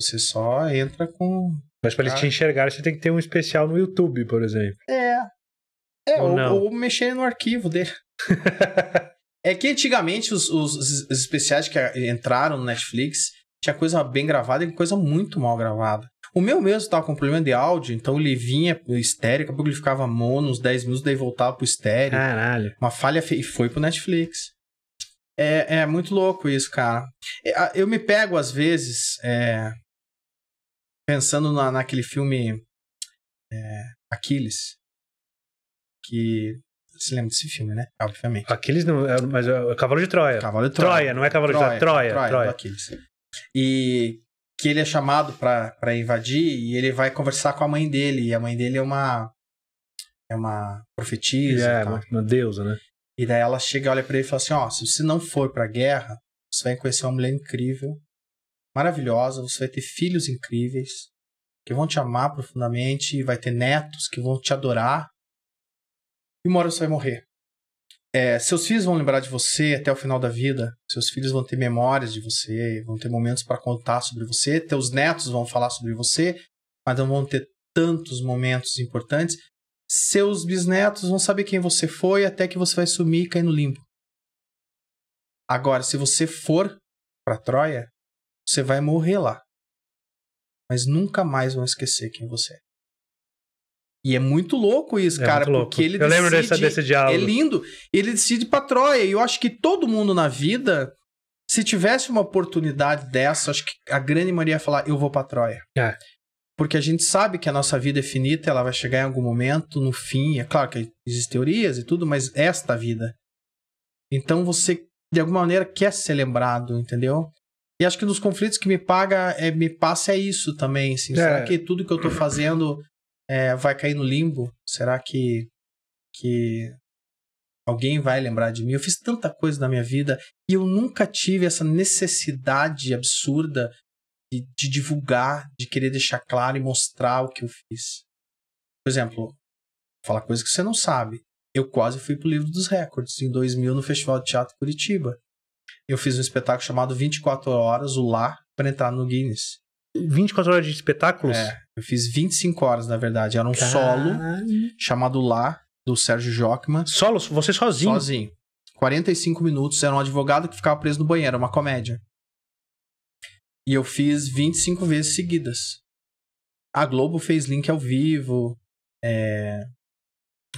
Você só entra com... Mas para eles ah. te enxergarem, você tem que ter um especial no YouTube, por exemplo. É. É, ou, ou, ou mexer no arquivo dele. É que antigamente os, os, os especiais que entraram no Netflix tinha coisa bem gravada e coisa muito mal gravada. O meu mesmo tava com problema de áudio, então ele vinha pro estéreo, daqui a pouco ele ficava mono uns 10 minutos, daí voltava pro estéreo. Caralho. Uma falha feia. E foi pro Netflix. É, é muito louco isso, cara. Ah, eu me pego, às vezes, é, pensando na, naquele filme é, Aquiles, que se lembra desse filme, né? Obviamente. Aquiles não, é, mas é Cavalo de Troia. Cavalo de Troia. Troia, não é Cavalo Troia, de Troia. Troia, Troia. Aquiles. E que ele é chamado para invadir e ele vai conversar com a mãe dele. E a mãe dele é uma é uma profetisa. É, uma, uma, deusa, né? E daí ela chega e olha para ele e fala assim: ó, oh, se você não for pra guerra, você vai conhecer uma mulher incrível, maravilhosa, você vai ter filhos incríveis que vão te amar profundamente, e vai ter netos que vão te adorar e uma hora você vai morrer. É, seus filhos vão lembrar de você até o final da vida. Seus filhos vão ter memórias de você, vão ter momentos para contar sobre você. Teus netos vão falar sobre você, mas não vão ter tantos momentos importantes. Seus bisnetos vão saber quem você foi até que você vai sumir e cair no limbo. Agora, se você for para Troia, você vai morrer lá. Mas nunca mais vão esquecer quem você é. E é muito louco isso, é cara, louco. porque ele eu decide, lembro desse diálogo. É lindo. Ele decide pra Troia. E eu acho que todo mundo na vida, se tivesse uma oportunidade dessa, acho que a grande maioria ia falar: eu vou pra Troia. É. Porque a gente sabe que a nossa vida é finita, ela vai chegar em algum momento, no fim. É claro que existem teorias e tudo, mas esta vida. Então você, de alguma maneira, quer ser lembrado, entendeu? E acho que nos conflitos que me paga, é, me passa é isso também. Assim, é. Será que tudo que eu tô fazendo é, vai cair no limbo? Será que, que alguém vai lembrar de mim? Eu fiz tanta coisa na minha vida e eu nunca tive essa necessidade absurda de, de divulgar, de querer deixar claro e mostrar o que eu fiz. Por exemplo, falar coisa que você não sabe. Eu quase fui pro livro dos recordes em 2000 no Festival de Teatro Curitiba. Eu fiz um espetáculo chamado 24 Horas, o Lá, para entrar no Guinness. 24 horas de espetáculos? É, eu fiz 25 horas, na verdade. Era um Caralho. solo chamado Lá, do Sérgio Jockman. Solo? Você sozinho? Sozinho. 45 minutos. Era um advogado que ficava preso no banheiro. uma comédia. E eu fiz 25 vezes seguidas. A Globo fez link ao vivo. É...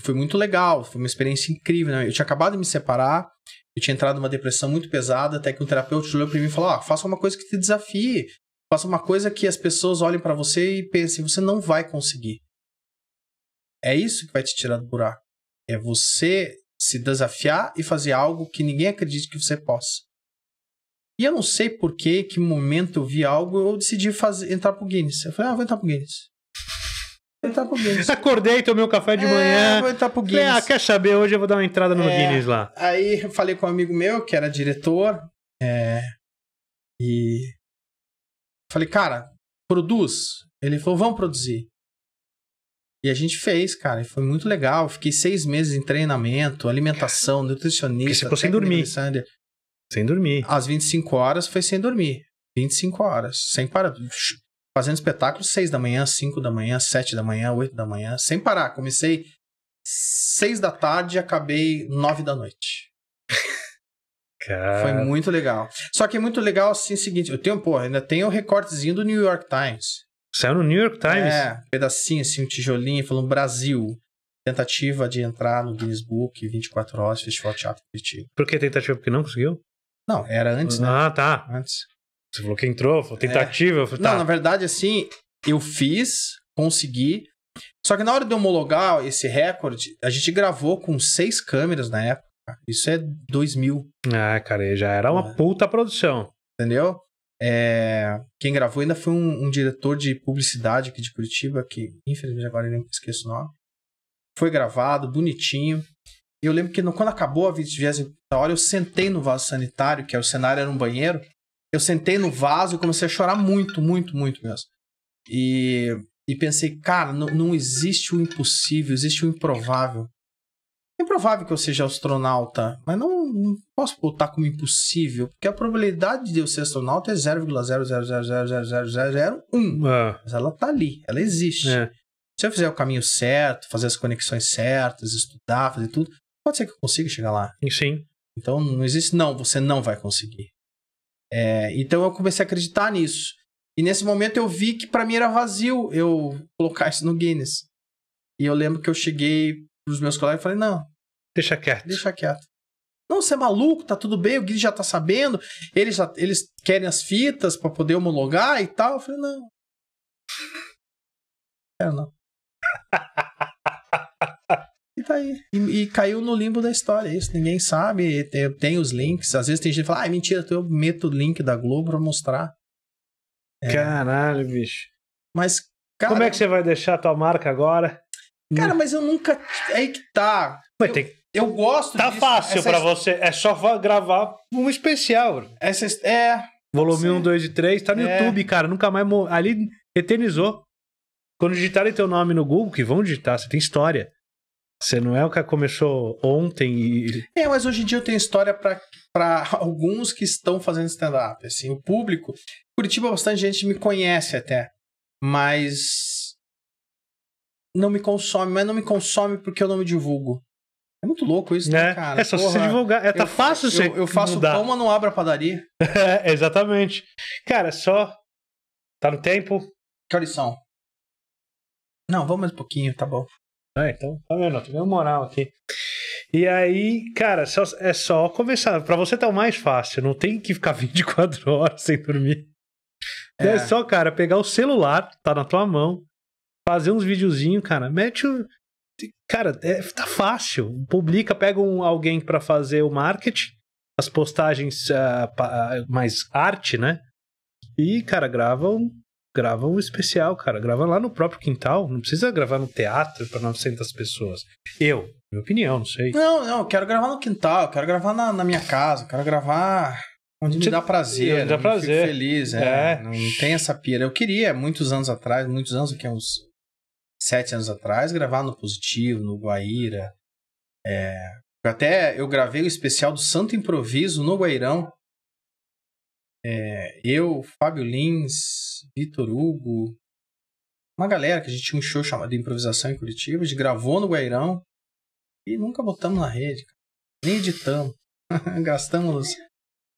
Foi muito legal. Foi uma experiência incrível. Né? Eu tinha acabado de me separar. Eu tinha entrado numa depressão muito pesada. Até que um terapeuta olhou pra mim e falou: ah, faça uma coisa que te desafie. Faça uma coisa que as pessoas olhem para você e pensem, você não vai conseguir. É isso que vai te tirar do buraco. É você se desafiar e fazer algo que ninguém acredite que você possa. E eu não sei por que, que momento eu vi algo, eu decidi fazer, entrar pro Guinness. Eu falei, ah, vou entrar pro Guinness. Vou entrar pro Guinness. Acordei, tomei um café de é, manhã. Vou entrar pro Guinness. Falei, ah, quer saber? Hoje eu vou dar uma entrada no é, Guinness lá. Aí eu falei com um amigo meu, que era diretor, é, e Falei, cara, produz. Ele falou, vamos produzir. E a gente fez, cara, e foi muito legal. Fiquei seis meses em treinamento, alimentação, nutricionista. você ficou sem dormir. Sem dormir. Às 25 horas foi sem dormir. 25 horas, sem parar. Fazendo espetáculo 6 da manhã, 5 da manhã, 7 da manhã, 8 da manhã, sem parar. Comecei 6 da tarde e acabei 9 da noite. Cara. Foi muito legal. Só que é muito legal assim, o seguinte, eu tenho, porra, ainda tem o recortezinho do New York Times. Saiu no New York Times? É, um pedacinho assim, um tijolinho, falando Brasil. Tentativa de entrar no Guinness Book 24 horas, Festival de Teatro Curitiba. Por que tentativa? Porque não conseguiu? Não, era antes, né? Ah, tá. Antes. Você falou que entrou, falou é. tentativa. É. tá. Não, na verdade, assim, eu fiz, consegui. Só que na hora de homologar esse recorde, a gente gravou com seis câmeras na época. Isso é 2000. Ah, cara, já era uma é. puta produção. Entendeu? É, quem gravou ainda foi um, um, diretor de publicidade aqui de Curitiba, que infelizmente agora eu nem esqueço o nome. Foi gravado, bonitinho. E eu lembro que no, quando acabou a 20 hora, eu sentei no vaso sanitário, que é o cenário era um banheiro. Eu sentei no vaso e comecei a chorar muito, muito, muito mesmo. E, e pensei, cara, não, não existe o impossível, existe o improvável. É improvável que eu seja astronauta, mas não, não posso botar como impossível, porque a probabilidade de eu ser astronauta é 0,0000001. Ah. É. Mas ela tá ali, ela existe. É. Se eu fizer o caminho certo, fazer as conexões certas, estudar, fazer tudo, pode ser que eu consiga chegar lá. Sim. Então não existe, não, você não vai conseguir. É, então eu comecei a acreditar nisso. E nesse momento eu vi que para mim era vazio eu colocar isso no Guinness. E eu lembro que eu cheguei dos meus colegas, falei, não. Deixa quieto. Deixa quieto. Não, você é maluco, tá tudo bem, o Gui já tá sabendo, eles, já, eles querem as fitas para poder homologar e tal. Eu falei, não. Quero é, não. E tá aí. E, e, caiu no limbo da história, é isso. Ninguém sabe. Tem, tem os links. Às vezes tem gente que fala, ah, mentira, então eu meto o link da Globo pra mostrar. É. Caralho, bicho. Mas, cara, Como é que você vai deixar a tua marca agora? Cara, mas eu nunca. É aí que tá. eu gosto Tá disso. fácil Essa... para você. É só gravar um especial. Bro. Essa... É. Volume 1, 2 e 3. Tá no é. YouTube, cara. Nunca mais. Mo... Ali eternizou. Quando digitarem teu nome no Google, que vão digitar, você tem história. Você não é o que começou ontem e. É, mas hoje em dia eu tenho história para alguns que estão fazendo stand-up. Assim, o público. Curitiba, bastante gente me conhece até. Mas não me consome, mas não me consome porque eu não me divulgo. É muito louco isso, né, né? cara? É só Porra, se divulgar. É, tá eu, fácil você. Eu, eu faço mudar. pão, mas não abro a padaria. é, exatamente. Cara, só. Tá no tempo? Que horas são? Não, vamos mais um pouquinho, tá bom. É, então, tá vendo? Tô uma moral aqui. E aí, cara, só, é só começar. Pra você tá o mais fácil. Não tem que ficar 24 horas sem dormir. É. é só, cara, pegar o celular, tá na tua mão, fazer uns videozinhos, cara. Mete o. Cara, é, tá fácil. Publica, pega um, alguém para fazer o marketing, as postagens uh, mais arte, né? E, cara, grava um, grava um especial, cara. Grava lá no próprio quintal. Não precisa gravar no teatro para 900 pessoas. Eu, minha opinião, não sei. Não, não, eu quero gravar no quintal, quero gravar na, na minha casa, quero gravar Onde me dá prazer, me dá prazer. feliz, é, é. Não, não tem essa pira. Eu queria, muitos anos atrás, muitos anos, aqui uns sete anos atrás, gravar no Positivo, no Guaíra. É... Até eu gravei o especial do Santo Improviso no Guairão. É... Eu, Fábio Lins, Vitor Hugo, uma galera que a gente tinha um show chamado de improvisação em Curitiba, a gente gravou no Guairão e nunca botamos na rede, nem editamos. gastamos.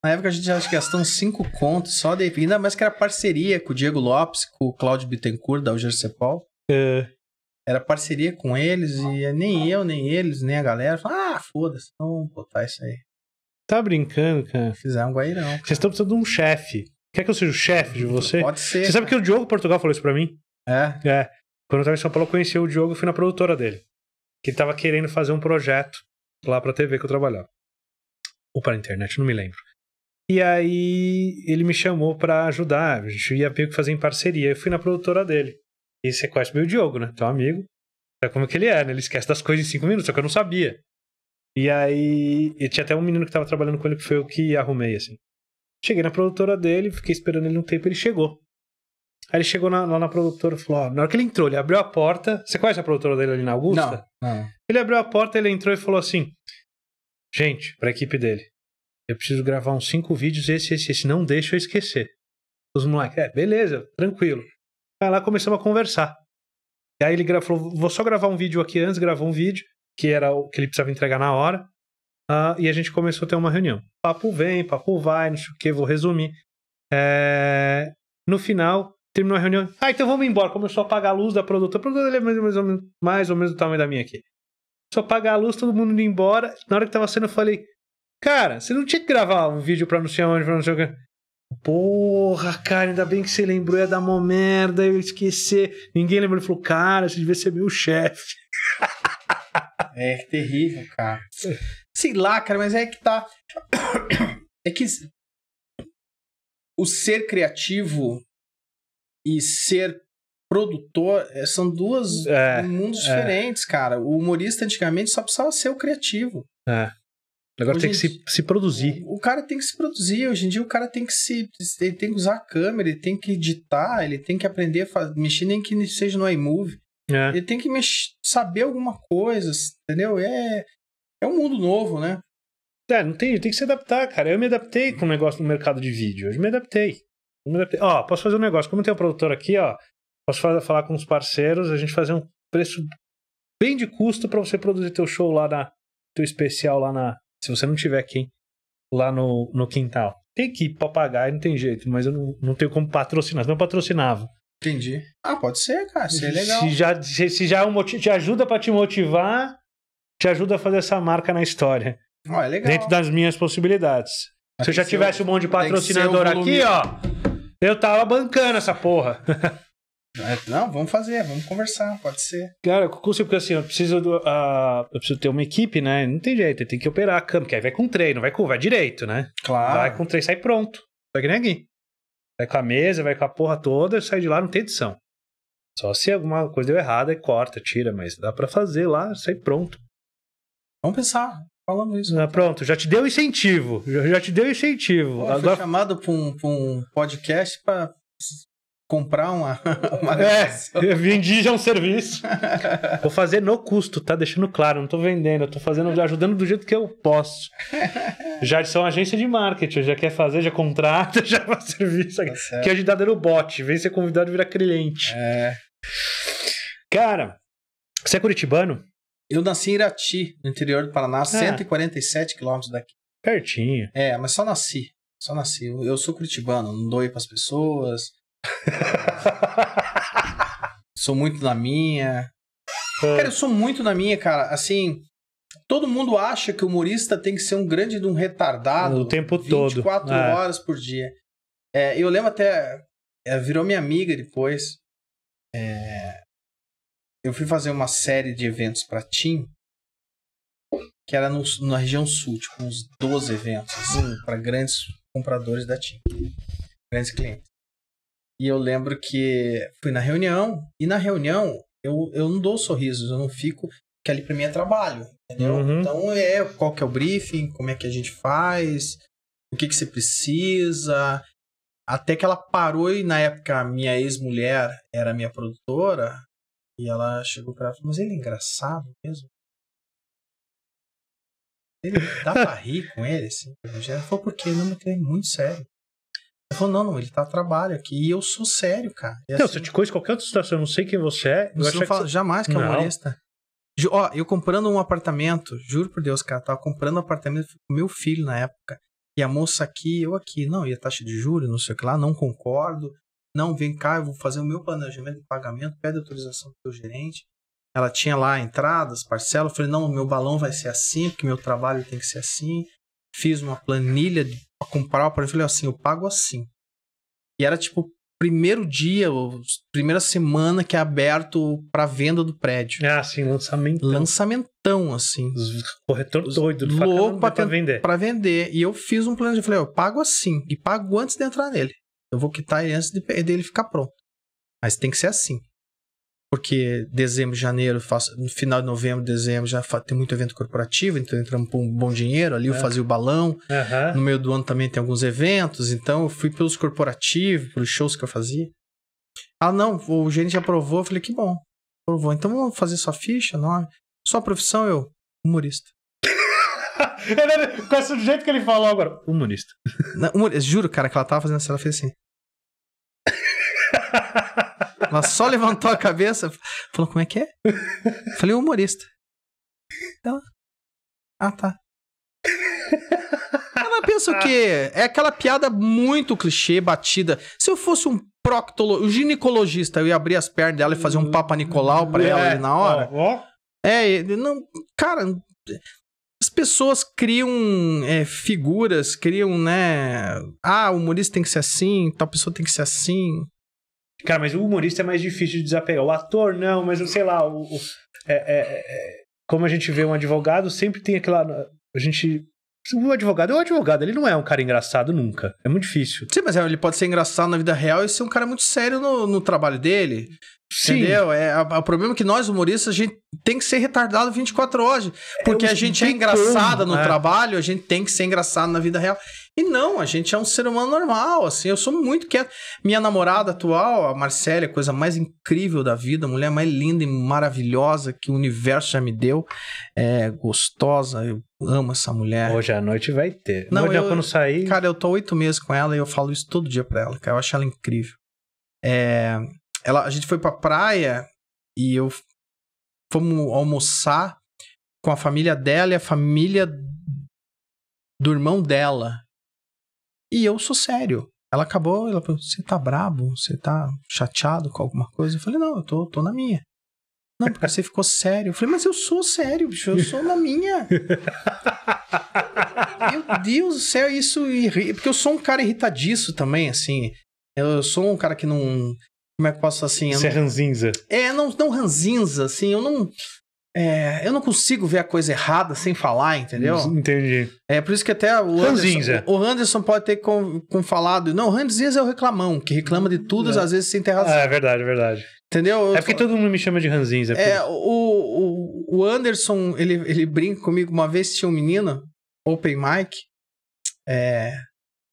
Na época a gente gastou uns 5 contos só de. Ainda mais que era parceria com o Diego Lopes, com o Cláudio Bittencourt, da Alger Cepol. Era parceria com eles e é nem eu, nem eles, nem a galera. Falaram, ah, foda-se, então vamos botar isso aí. Tá brincando, cara? Fizeram um guairão. Vocês estão precisando de um chefe. Quer que eu seja o chefe de você? Pode ser. Você sabe que o Diogo Portugal falou isso pra mim? É. É. Quando eu tava em São Paulo, eu conheci o Diogo e fui na produtora dele. Que ele tava querendo fazer um projeto lá pra TV que eu trabalhava. Ou pra internet, não me lembro. E aí ele me chamou para ajudar. A gente ia meio que fazer em parceria. Eu fui na produtora dele. E você conhece meio o Diogo, né? Teu amigo. Sabe como é que ele é, né? Ele esquece das coisas em cinco minutos, só que eu não sabia. E aí, e tinha até um menino que tava trabalhando com ele que foi eu que arrumei, assim. Cheguei na produtora dele, fiquei esperando ele um tempo, ele chegou. Aí ele chegou na, lá na produtora e falou: ó, na hora que ele entrou, ele abriu a porta. Você conhece a produtora dele ali na Augusta? Não, não. Ele abriu a porta, ele entrou e falou assim: gente, pra equipe dele, eu preciso gravar uns cinco vídeos, esse, esse, esse, não deixa eu esquecer. Os moleques, é, beleza, tranquilo. Aí tá lá começamos a conversar. E aí ele falou: vou só gravar um vídeo aqui antes, gravou um vídeo, que era o que ele precisava entregar na hora. Uh, e a gente começou a ter uma reunião. Papo vem, papo vai, não sei o que, vou resumir. É... No final, terminou a reunião. Ah, então vamos embora. Começou a apagar a luz da produtora. A produtora é mais ou, menos, mais ou menos do tamanho da minha aqui. Só apagar a luz, todo mundo indo embora. Na hora que tava sendo, eu falei: Cara, você não tinha que gravar um vídeo pra anunciar onde, pra sei o que. Porra, cara, ainda bem que você lembrou, ia dar uma merda, eu ia esquecer. Ninguém lembrou. Ele falou, cara, você devia ser meu chefe. É, é terrível, cara. Sei lá, cara, mas é que tá. É que o ser criativo e ser produtor eh, são duas é, mundos é. diferentes, cara. O humorista antigamente só precisava ser o criativo. É. Agora tem que se, se produzir. O, o, cara tem que se produzir. Hoje em dia o cara tem que se. Ele tem que usar a câmera, ele tem que editar, ele tem que aprender a fazer, mexer, nem que seja no iMovie. É. Ele tem que mexer, saber alguma coisa, entendeu? É, é um mundo novo, né? É, não tem, tem que se adaptar, cara. Eu me adaptei com o negócio no mercado de vídeo. Eu me adaptei. Eu me adaptei. Ó, posso fazer um negócio. Como tem um produtor aqui, ó, posso falar com os parceiros, a gente fazer um preço bem de custo para você produzir teu show lá na teu especial lá na, se você não tiver quem lá no, no quintal. Tem que pra pagar e não tem jeito, mas eu não, não tenho como patrocinar, senão eu patrocinava. Entendi. Ah, pode ser, cara. é legal. Se já, se, se já é um motivo, te ajuda para te motivar, te ajuda a fazer essa marca na história. Ó, é legal. Dentro das minhas possibilidades. Mas se eu já tivesse um monte de patrocinador aqui, ó, eu tava bancando essa porra. É, não, vamos fazer, vamos conversar, pode ser. Cara, eu consigo, porque assim, eu preciso, do, uh, eu preciso ter uma equipe, né? Não tem jeito, tem que operar a câmera, porque aí vai com treino, vai com, vai direito, né? Claro. Vai com treino, sai pronto. Vai tá que nem aqui. Vai com a mesa, vai com a porra toda, sai de lá, não tem edição. Só se alguma coisa deu errada, aí corta, tira, mas dá para fazer lá, sai pronto. Vamos pensar, Falando isso. Ah, pronto, já te deu incentivo. Já, já te deu incentivo. Eu Agora... chamado para um, um, podcast para comprar uma, uma É, vendi já um serviço. Vou fazer no custo, tá? Deixando claro, não tô vendendo, eu tô fazendo, ajudando do jeito que eu posso. Já são agência de marketing, já quer fazer, já contrata, já faz serviço. Tá quer ajudar dando bot, vem ser convidado e virar cliente. É. Cara, você é curitibano? Eu nasci em Irati, no interior do Paraná, ah. 147 quilômetros daqui. Pertinho. É, mas só nasci. Só nasci. Eu, eu sou curitibano, não para pras pessoas sou muito na minha. É. Cara, eu sou muito na minha, cara. Assim, todo mundo acha que o humorista tem que ser um grande de um retardado. O tempo 24 todo. 24 é. horas por dia. É, eu lembro até. É, virou minha amiga depois. É, eu fui fazer uma série de eventos pra Tim. Que era no, na região sul, tipo, uns 12 eventos, assim, hum. pra grandes compradores da TIM. Grandes clientes. E eu lembro que fui na reunião, e na reunião eu, eu não dou sorrisos, eu não fico. que ali pra mim é trabalho, entendeu? Uhum. Então é qual que é o briefing, como é que a gente faz, o que, que você precisa. Até que ela parou e na época minha ex-mulher era minha produtora, e ela chegou pra ela e falou, mas ele é engraçado mesmo. Ele, dá pra rir com ele, assim? Ela falou, porque Não, ele é muito sério. Ele falou, não, não, ele tá a trabalho aqui. E eu sou sério, cara. E não, assim, se te conhece qualquer outra situação, eu não sei quem você é. Você não fala que você... jamais que é humorista. ó, eu comprando um apartamento, juro por Deus, cara, tava comprando um apartamento com meu filho na época. E a moça aqui, eu aqui, não, e a taxa de juros, não sei o que lá, não concordo. Não, vem cá, eu vou fazer o meu planejamento de pagamento, pede autorização do teu gerente. Ela tinha lá entradas, parcela, eu falei, não, meu balão vai ser assim, porque meu trabalho tem que ser assim. Fiz uma planilha de pra comprar o aparelho, eu falei assim, eu pago assim. E era tipo primeiro dia, primeira semana que é aberto para venda do prédio. Ah, sim, lançamento. Lançamentão, assim. Os corretor doido, do louco para vender. Para vender. E eu fiz um plano, eu falei, eu pago assim e pago antes de entrar nele. Eu vou quitar ele antes de, dele ficar pronto. Mas tem que ser assim porque dezembro, janeiro, faço, no final de novembro, dezembro, já tem muito evento corporativo, então entramos por um bom dinheiro ali, é. eu fazia o balão. Uhum. No meio do ano também tem alguns eventos, então eu fui pelos corporativos, pelos shows que eu fazia. Ah, não, o gerente aprovou, eu falei, que bom, aprovou. Então vamos fazer sua ficha, nome. Sua profissão, eu, humorista. É Com esse jeito que ele falou agora, humorista. Não, humorista. Juro, cara, que ela tava fazendo assim, ela fez assim. Ela só levantou a cabeça, falou, como é que é? Falei, humorista. Ela, ah, tá. Ela pensa o quê? É aquela piada muito clichê, batida. Se eu fosse um proctologista, um ginecologista, eu ia abrir as pernas dela e fazer um papa Nicolau pra ela ali na hora. É, é não, cara, as pessoas criam é, figuras, criam, né? Ah, o humorista tem que ser assim, tal pessoa tem que ser assim. Cara, mas o humorista é mais difícil de desapegar. O ator, não, mas sei lá, o, o é, é, é, como a gente vê um advogado, sempre tem aquela. A gente. O advogado é um advogado, ele não é um cara engraçado nunca. É muito difícil. Sim, mas é, ele pode ser engraçado na vida real e ser um cara muito sério no, no trabalho dele. Sim. Entendeu? É, o problema é que nós, humoristas, a gente tem que ser retardado 24 horas. Porque a gente é engraçado no é. trabalho, a gente tem que ser engraçado na vida real. E não, a gente é um ser humano normal, assim, eu sou muito quieto. Minha namorada atual, a Marcela coisa mais incrível da vida, a mulher mais linda e maravilhosa que o universo já me deu, é gostosa, eu amo essa mulher. Hoje à noite vai ter. Não, não é eu, quando sair... Cara, eu tô oito meses com ela e eu falo isso todo dia pra ela, cara, eu acho ela incrível. É, ela, a gente foi pra praia e eu fomos almoçar com a família dela e a família do irmão dela e eu sou sério. Ela acabou, ela falou: Você tá brabo? Você tá chateado com alguma coisa? Eu falei: Não, eu tô, tô na minha. Não, porque você ficou sério. Eu falei: Mas eu sou sério, bicho, eu sou na minha. Meu Deus do céu, isso. Porque eu sou um cara irritadiço também, assim. Eu sou um cara que não. Como é que eu posso assim? Você é não... é ranzinza. É, não, não ranzinza, assim. Eu não. É, eu não consigo ver a coisa errada sem falar, entendeu? Hum, entendi. É por isso que até o Anderson, o Anderson pode ter com, com falado. Não, o Ranzinhas é o reclamão, que reclama de tudo, é. às vezes sem ter razão. Ah, é verdade, é verdade. Entendeu? É porque todo mundo me chama de Ranzinza. É, é o, o, o, Anderson, ele, ele brinca comigo. Uma vez tinha um menino, Open Mic, é,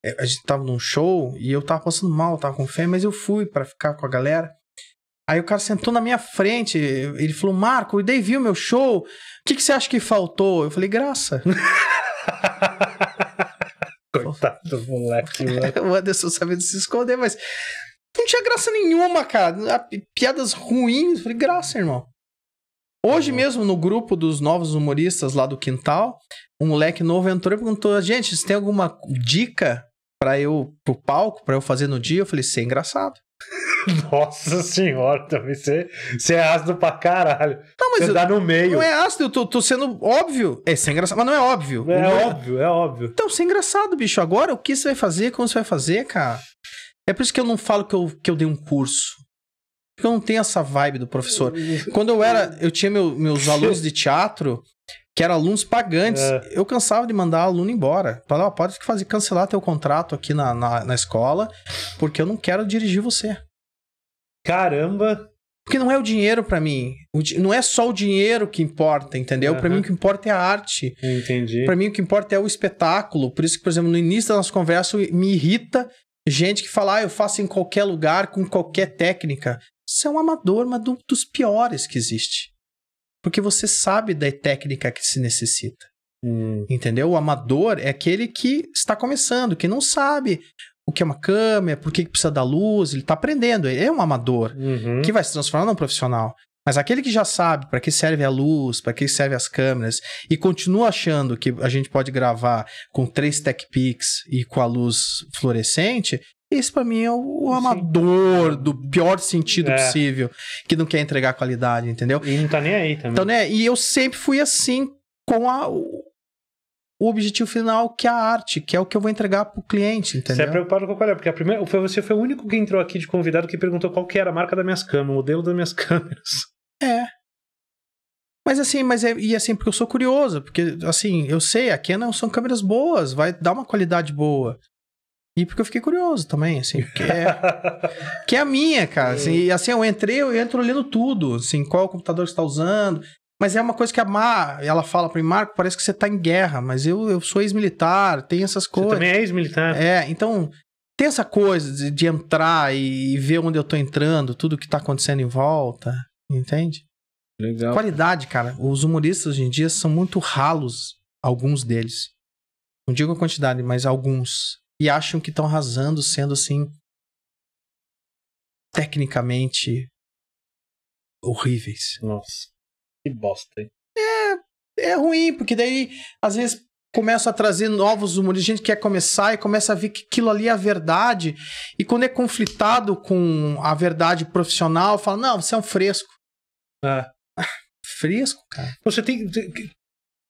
é a gente tava num show e eu tava passando mal, tava com fé, mas eu fui para ficar com a galera. Aí o cara sentou na minha frente, ele falou: Marco, e daí viu meu show? O que, que você acha que faltou? Eu falei: graça. Coitado do moleque, mano. o Anderson sabia se esconder, mas não tinha graça nenhuma, cara. Piadas ruins. Eu falei: graça, irmão. Hoje uhum. mesmo, no grupo dos novos humoristas lá do quintal, um moleque novo entrou e perguntou: gente, você tem alguma dica para eu, pro palco, para eu fazer no dia? Eu falei: ser é engraçado. Nossa senhora, também você, você é ácido pra caralho. Não, mas você eu, dá no meio. Não é ácido, eu tô, tô sendo óbvio. É sem é engraçado, mas não é óbvio. É, é- óbvio, é óbvio. Então, sem é engraçado, bicho. Agora, o que você vai fazer? Como você vai fazer, cara? É por isso que eu não falo que eu, que eu dei um curso. Porque eu não tenho essa vibe do professor. Quando eu era. Eu tinha meu, meus alunos de teatro, que eram alunos pagantes. É. Eu cansava de mandar aluno embora. Falava, pode fazer cancelar teu contrato aqui na, na, na, escola, porque eu não quero dirigir você. Caramba! Porque não é o dinheiro para mim. O, não é só o dinheiro que importa, entendeu? Uhum. Para mim o que importa é a arte. Entendi. Para mim o que importa é o espetáculo. Por isso que, por exemplo, no início da nossa conversa me irrita gente que fala, ah, eu faço em qualquer lugar, com qualquer técnica. Você é um amador, mas dos piores que existe. Porque você sabe da técnica que se necessita. Hum. Entendeu? O amador é aquele que está começando, que não sabe o que é uma câmera, por que precisa da luz, ele está aprendendo, ele é um amador uhum. que vai se transformar num profissional. Mas aquele que já sabe para que serve a luz, para que serve as câmeras e continua achando que a gente pode gravar com três tech e com a luz fluorescente, esse para mim é o, amador Sim. do pior sentido é. possível, que não quer entregar qualidade, entendeu? E não tá nem aí também. Então, né? E eu sempre fui assim com a, o objetivo final, que é a arte, que é o que eu vou entregar pro cliente, entendeu? Você é preocupado com qual é, porque a primeira, foi, você foi o único que entrou aqui de convidado que perguntou qual que era a marca das minhas câmeras, o modelo das minhas câmeras. É. Mas assim, mas é, e assim, porque eu sou curioso, porque assim, eu sei, a Canon são câmeras boas, vai dar uma qualidade boa. E porque eu fiquei curioso também, assim, que é, que é a minha, cara. Assim, e assim, eu entrei, eu entro olhando tudo, assim, qual o computador que você tá usando. Mas é uma coisa que a Mar, ela fala pra mim, Marco, parece que você tá em guerra, mas eu, eu sou ex-militar, tem essas coisas. Você também é ex-militar. É, então tem essa coisa de, de entrar e, e, ver onde eu tô entrando, tudo que tá acontecendo em volta, entende? Legal. Qualidade, cara. Os humoristas hoje em dia são muito ralos, alguns deles. Não digo a quantidade, mas alguns e acham que estão arrasando, sendo assim tecnicamente horríveis. Nossa, que bosta, hein? É, é ruim, porque daí às vezes começa a trazer novos a gente quer começar e começa a ver que aquilo ali é a verdade. E quando é conflitado com a verdade profissional, fala: não, você é um fresco. É. Ah, fresco, cara. Você tem.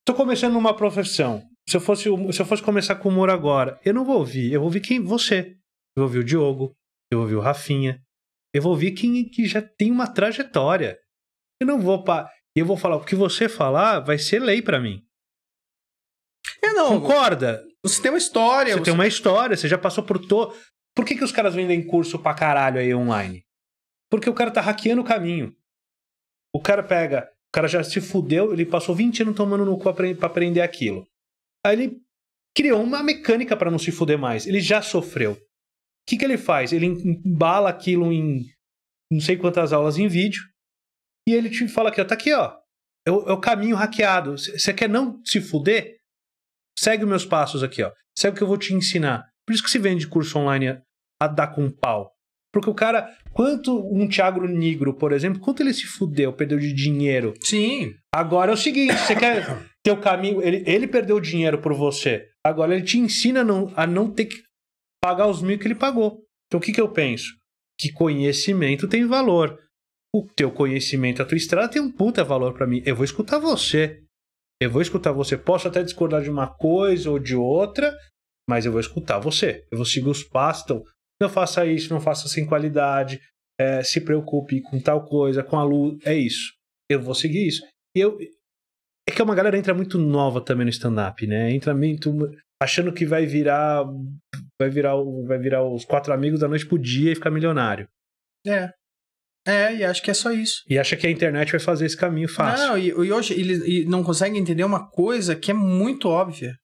Tô começando uma profissão. Se eu fosse, se eu fosse começar com o humor agora, eu não vou ouvir. Eu vou ouvir quem? Você. Eu vou ouvir o Diogo. Eu vou ouvir o Rafinha. Eu vou ouvir quem que já tem uma trajetória. Eu não vou. Pa... Eu vou falar. O que você falar vai ser lei para mim. É, não. Concorda? Você tem uma história. Você, você, tem uma história. Você já passou por todo. Por que, que os caras vendem curso pra caralho aí online? Porque o cara tá hackeando o caminho. O cara pega. O cara já se fudeu, ele passou 20 anos tomando no cu pra aprender aquilo. Aí ele criou uma mecânica para não se fuder mais. Ele já sofreu. O que, que ele faz? Ele embala aquilo em não sei quantas aulas em vídeo e ele te fala aqui, ó, tá aqui, ó. É o, é o caminho hackeado. Você quer não se fuder? Segue os meus passos aqui, ó. Segue o que eu vou te ensinar. Por isso que se vende curso online a, a dar com pau. Porque o cara, quanto um Tiago Negro, por exemplo, quanto ele se fudeu, perdeu de dinheiro. Sim. Agora é o seguinte, você quer teu caminho. Ele, ele perdeu dinheiro por você. Agora ele te ensina a não, a não ter que pagar os mil que ele pagou. Então o que, que eu penso? Que conhecimento tem valor. O teu conhecimento, a tua estrada tem um puta valor para mim. Eu vou escutar você. Eu vou escutar você. Posso até discordar de uma coisa ou de outra, mas eu vou escutar você. Eu vou seguir os passos. Então, não faça isso, não faça sem qualidade. É, se preocupe com tal coisa, com a luz. É isso. Eu vou seguir isso. e Eu, é que é uma galera entra muito nova também no stand-up, né? Entra muito. achando que vai virar. Vai virar, vai virar os quatro amigos da noite pro dia e ficar milionário. É. É, e acho que é só isso. E acha que a internet vai fazer esse caminho fácil. Não, e, e hoje eles e não conseguem entender uma coisa que é muito óbvia.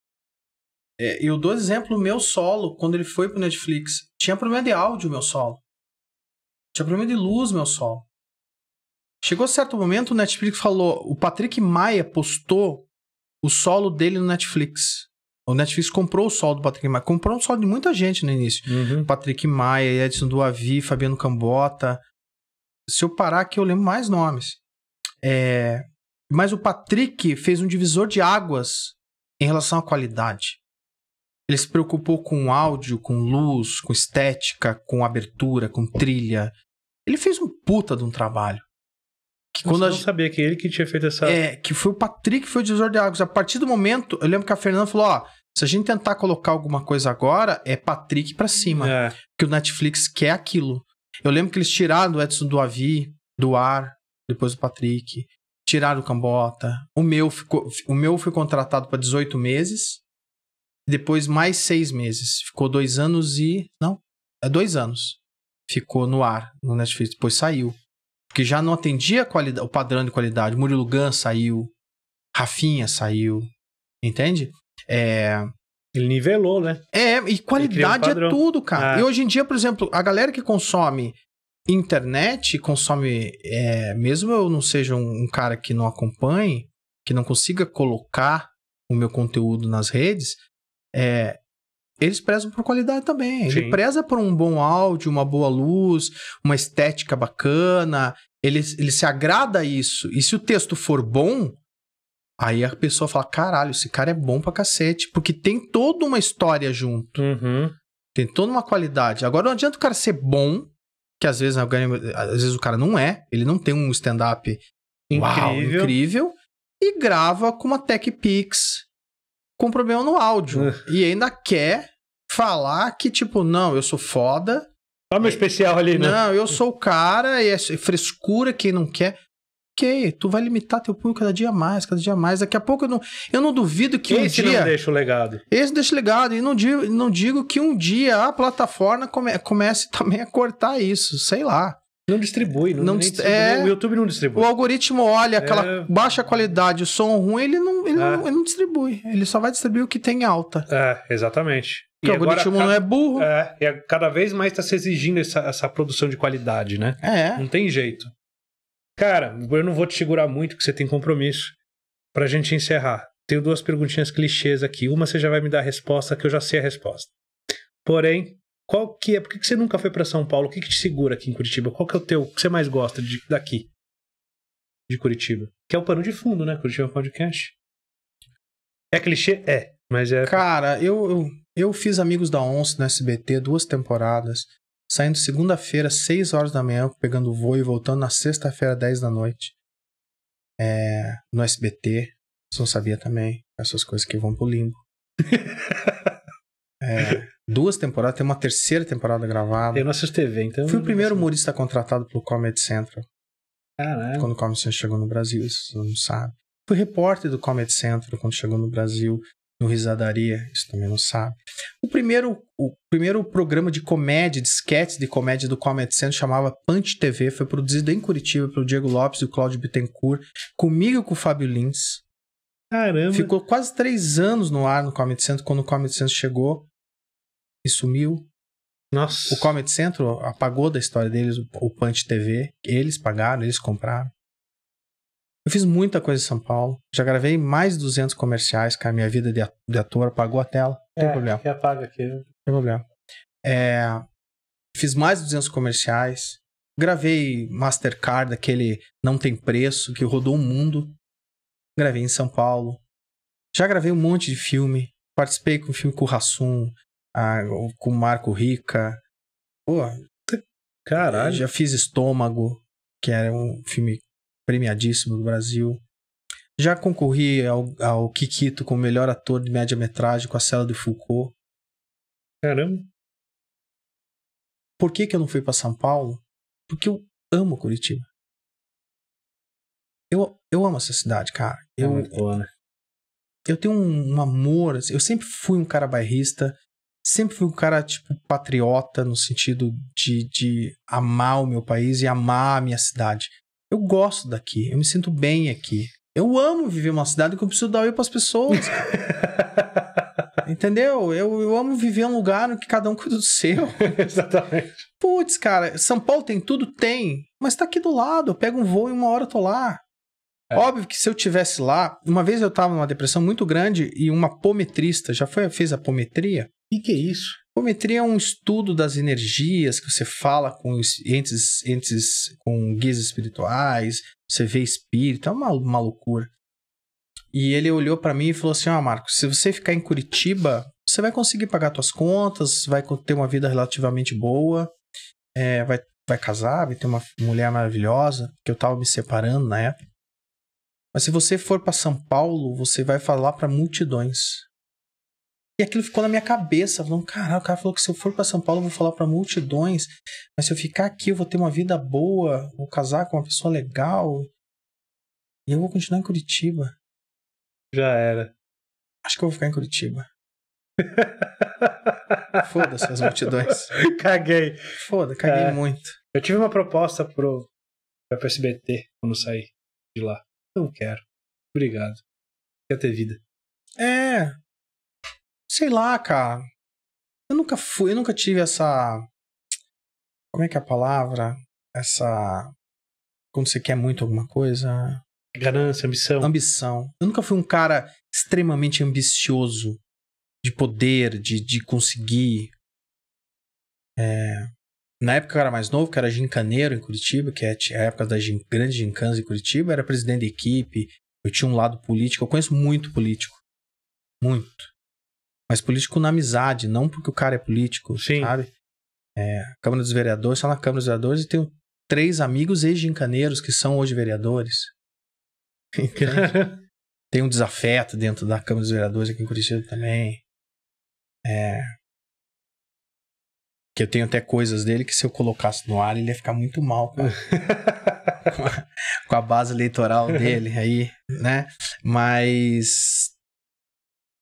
É, eu dou exemplo meu solo, quando ele foi pro Netflix. Tinha problema de áudio meu solo. Tinha problema de luz meu solo. Chegou certo momento, o Netflix falou: o Patrick Maia postou o solo dele no Netflix. O Netflix comprou o solo do Patrick Maia. Comprou um solo de muita gente no início. Uhum. Patrick Maia, Edson Duavi, Fabiano Cambota. Se eu parar aqui, eu lembro mais nomes. É... Mas o Patrick fez um divisor de águas em relação à qualidade. Ele se preocupou com áudio, com luz, com estética, com abertura, com trilha. Ele fez um puta de um trabalho. Quando eu não sabia que ele que tinha feito essa. É, que foi o Patrick que foi o divisor de águas. A partir do momento, eu lembro que a Fernanda falou: ó, se a gente tentar colocar alguma coisa agora, é Patrick pra cima. É. Porque o Netflix quer aquilo. Eu lembro que eles tiraram o Edson do Avi, do ar, depois do Patrick. Tiraram o Cambota. O meu, ficou, o meu foi contratado para 18 meses. Depois mais seis meses. Ficou dois anos e. Não, é dois anos. Ficou no ar no Netflix. Depois saiu que já não atendia o padrão de qualidade. Murilo Gun saiu, Rafinha saiu, entende? É... Ele nivelou, né? É, e qualidade um é tudo, cara. Ah. E hoje em dia, por exemplo, a galera que consome internet, consome. É, mesmo eu não seja um, um cara que não acompanhe, que não consiga colocar o meu conteúdo nas redes, é, eles prezam por qualidade também. Sim. Ele preza por um bom áudio, uma boa luz, uma estética bacana. Ele, ele se agrada a isso. E se o texto for bom, aí a pessoa fala: caralho, esse cara é bom pra cacete. Porque tem toda uma história junto. Uhum. Tem toda uma qualidade. Agora não adianta o cara ser bom, que às vezes, né, às vezes o cara não é, ele não tem um stand-up incrível. incrível. E grava com uma Tech Pix com problema no áudio. É. E ainda quer falar que, tipo, não, eu sou foda. Olha meu é. especial ali, né? Não, eu sou o cara e é frescura quem não quer. Ok, tu vai limitar teu público cada dia mais, cada dia mais. Daqui a pouco eu não, eu não duvido que esse um dia... Esse não deixa o legado. Esse deixa o legado. E não digo, não digo que um dia a plataforma come, comece também a cortar isso. Sei lá. Não distribui, não, não é... o YouTube não distribui. O algoritmo olha aquela é... baixa qualidade, o som ruim, ele não, ele, é. não, ele não distribui. Ele só vai distribuir o que tem alta. É, exatamente. Porque e o algoritmo agora, não é burro. É, e cada vez mais está se exigindo essa, essa produção de qualidade, né? É. Não tem jeito. Cara, eu não vou te segurar muito, porque você tem compromisso. Pra gente encerrar, tenho duas perguntinhas clichês aqui. Uma você já vai me dar a resposta, que eu já sei a resposta. Porém, qual que é? Por que, você nunca foi para São Paulo? O que, que te segura aqui em Curitiba? Qual que é o teu, o que você mais gosta de, daqui? De Curitiba. Que é o pano de fundo, né? Curitiba Podcast. É clichê? É, mas é. Cara, eu, eu, eu fiz Amigos da Onça no SBT duas temporadas, saindo segunda-feira, 6 horas da manhã, pegando voo e voltando na sexta-feira, 10 da noite. É, no SBT. Você não sabia também. Essas coisas que vão pro limbo. É, duas temporadas, tem uma terceira temporada gravada. Tem nossas TV, então. Fui o primeiro humorista contratado pelo Comedy Central. Caramba. Quando o Comedy Central chegou no Brasil, isso não sabe. Fui repórter do Comedy Central quando chegou no Brasil, no Risadaria, isso também não sabe. O primeiro, o primeiro programa de comédia, de sketch de comédia do Comedy Central chamava Punch TV, foi produzido em Curitiba pelo Diego Lopes e o Cláudio Bittencourt, comigo e com o Fábio Lins. Caramba. Ficou quase três anos no ar no Comedy Central, quando o Comedy Central chegou e sumiu. Nossa. O Comet Central apagou da história deles o Punch TV. Eles pagaram, eles compraram. Eu fiz muita coisa em São Paulo. Já gravei mais de 200 comerciais, cara. Minha vida de ator apagou a tela. Não é, tem problema. Que apaga aqui. Né? Não tem problema. É, fiz mais de 200 comerciais. Gravei Mastercard, aquele Não Tem Preço, que rodou o mundo. Gravei em São Paulo. Já gravei um monte de filme. Participei com um filme com o Rassum a, com o Marco Rica. Pô, caralho. Já fiz Estômago, que era um filme premiadíssimo do Brasil. Já concorri ao, ao Kikito como melhor ator de média-metragem com a Cela de Foucault. Caramba. Por que, que eu não fui para São Paulo? Porque eu amo Curitiba. Eu, eu amo essa cidade, cara. Eu, é muito boa, né? eu tenho um, um amor. Assim, eu sempre fui um cara bairrista sempre fui um cara, tipo, patriota, no sentido de, de amar o meu país e amar a minha cidade. Eu gosto daqui, eu me sinto bem aqui. Eu amo viver uma cidade que eu preciso dar oi pras pessoas. Entendeu? Eu, eu amo viver um lugar no que cada um cuida do seu. Exatamente. Putz, cara, São Paulo tem tudo? Tem. Mas tá aqui do lado. Eu pego um voo e uma hora eu tô lá. É. Óbvio que se eu tivesse lá, uma vez eu tava numa depressão muito grande e uma pometrista, já foi, fez pometria. O que é isso? Ecometria é um estudo das energias que você fala com entes, entes com guias espirituais, você vê espírito, é uma, uma loucura. E ele olhou para mim e falou assim: "Ó, ah, Marcos, se você ficar em Curitiba, você vai conseguir pagar suas contas, vai ter uma vida relativamente boa, é, vai, vai casar, vai ter uma mulher maravilhosa, que eu tava me separando na época. Mas se você for para São Paulo, você vai falar para multidões. E aquilo ficou na minha cabeça, falando, caralho, o cara falou que se eu for para São Paulo eu vou falar para multidões, mas se eu ficar aqui eu vou ter uma vida boa, vou casar com uma pessoa legal, e eu vou continuar em Curitiba. Já era. Acho que eu vou ficar em Curitiba. Foda-se as multidões. Caguei. Foda, caguei é, muito. Eu tive uma proposta pro, pro SBT quando saí de lá. Não quero. Obrigado. Quer ter vida. É, Sei lá, cara. Eu nunca fui, eu nunca tive essa. Como é que é a palavra? Essa. Quando você quer muito alguma coisa. Ganância, ambição. Ambição. Eu nunca fui um cara extremamente ambicioso de poder, de, de conseguir. É... Na época que eu era mais novo, que era gincaneiro em Curitiba, que é a época das gin... grandes gincanas em Curitiba, eu era presidente da equipe, eu tinha um lado político, eu conheço muito político. Muito. Mas político na amizade, não porque o cara é político, Sim. sabe? É, Câmara dos Vereadores, está na Câmara dos Vereadores e tenho três amigos ex-gincaneiros que são hoje vereadores. Tem um desafeto dentro da Câmara dos Vereadores aqui em Curitiba também. É, que eu tenho até coisas dele que se eu colocasse no ar ele ia ficar muito mal, com, a, com a base eleitoral dele aí, né? Mas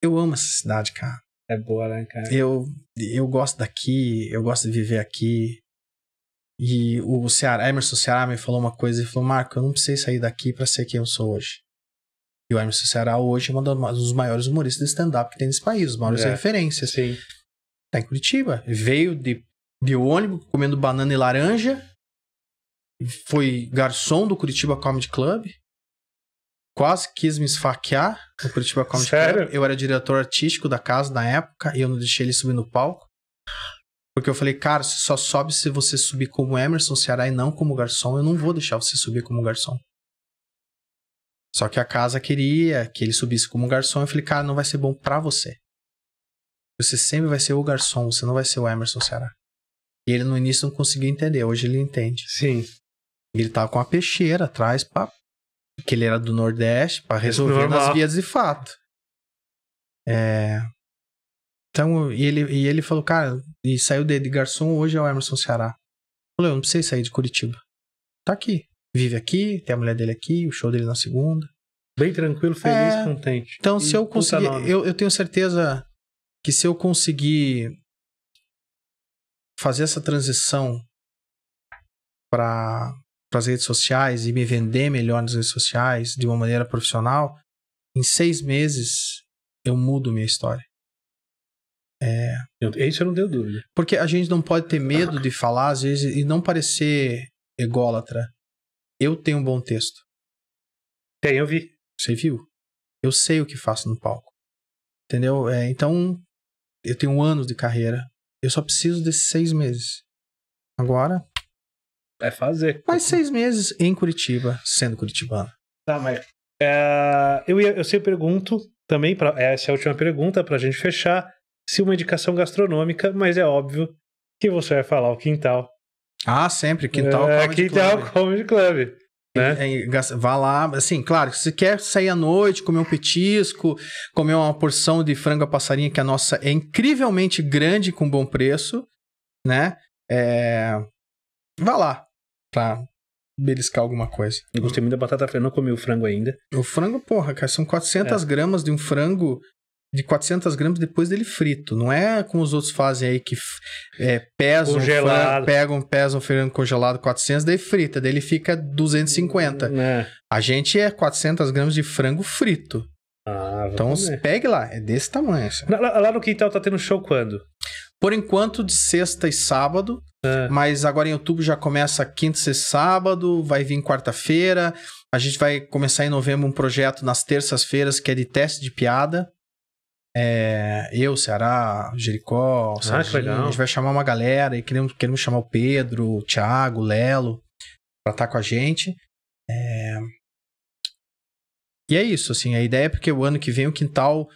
eu amo essa cidade, cara. É boa, né, cara? Eu, eu gosto daqui, eu gosto de viver aqui. E o Ceará, Emerson Ceará me falou uma coisa, ele falou, Marco, eu não precisei sair daqui para ser quem eu sou hoje. E o Emerson Ceará hoje é um dos maiores humoristas de stand-up que tem nesse país, os maiores é, referências. Sim. Tá em Curitiba. Veio de, de ônibus, comendo banana e laranja. Foi garçom do Curitiba Comedy Club quase quis me esfaquear no Curitiba Comedy Sério? Club. Eu era diretor artístico da casa na época e eu não deixei ele subir no palco. Porque eu falei, cara, você só sobe se você subir como Emerson Ceará e não como garçom. Eu não vou deixar você subir como garçom. Só que a casa queria que ele subisse como garçom. Eu falei, cara, não vai ser bom pra você. Você sempre vai ser o garçom, você não vai ser o Emerson Ceará. E ele no início não conseguia entender, hoje ele entende. Sim. Ele tava com a peixeira atrás pra que ele era do Nordeste, para resolver nas vias de fato. É... Então, e ele, e ele falou, cara, e saiu de, de garçom, hoje é o Emerson Ceará. Falou, eu não precisei sair de Curitiba. Tá aqui. Vive aqui, tem a mulher dele aqui, o show dele na segunda. Bem tranquilo, feliz, é... contente. Então, e se eu conseguir. Eu, eu tenho certeza que se eu conseguir fazer essa transição para para as redes sociais e me vender melhor nas redes sociais de uma maneira profissional, em seis meses eu mudo minha história. É... Isso eu não tenho dúvida. Porque a gente não pode ter medo de falar, às vezes, e não parecer ególatra. Eu tenho um bom texto. Tem, eu vi. Você viu? Eu sei o que faço no palco. Entendeu? É, então, eu tenho um ano de carreira. Eu só preciso desses seis meses. Agora, é fazer. mais seis meses em Curitiba, sendo curitibano. Tá, mas. É, eu, ia, eu sempre pergunto também, pra, é, essa é a última pergunta pra gente fechar, se uma indicação gastronômica, mas é óbvio que você vai falar o quintal. Ah, sempre, quintal é, Comedy quintal Club. Comedy Club. Né? É, é, vá lá, assim, claro, se quer sair à noite, comer um petisco, comer uma porção de frango a passarinha que a nossa é incrivelmente grande com bom preço, né? É... Vá lá, pra beliscar alguma coisa. Eu gostei muito da batata frita, não comi o frango ainda. O frango, porra, cara, são 400 é. gramas de um frango de 400 gramas depois dele frito. Não é como os outros fazem aí que é, pesam, frango, pegam, pesam frango congelado 400, daí frita, daí ele fica 250. Hum, é. A gente é 400 gramas de frango frito. Ah, então pegue lá, é desse tamanho. Assim. Lá, lá, no quintal tá tendo show quando? Por enquanto, de sexta e sábado. É. Mas agora em outubro já começa quinta e sábado, vai vir quarta-feira. A gente vai começar em novembro um projeto nas terças-feiras que é de teste de piada. É, eu, Ceará, Jericó, ah, a gente vai chamar uma galera e queremos, queremos chamar o Pedro, o Thiago, o Lelo para estar tá com a gente. É... E é isso, assim, a ideia é porque o ano que vem o quintal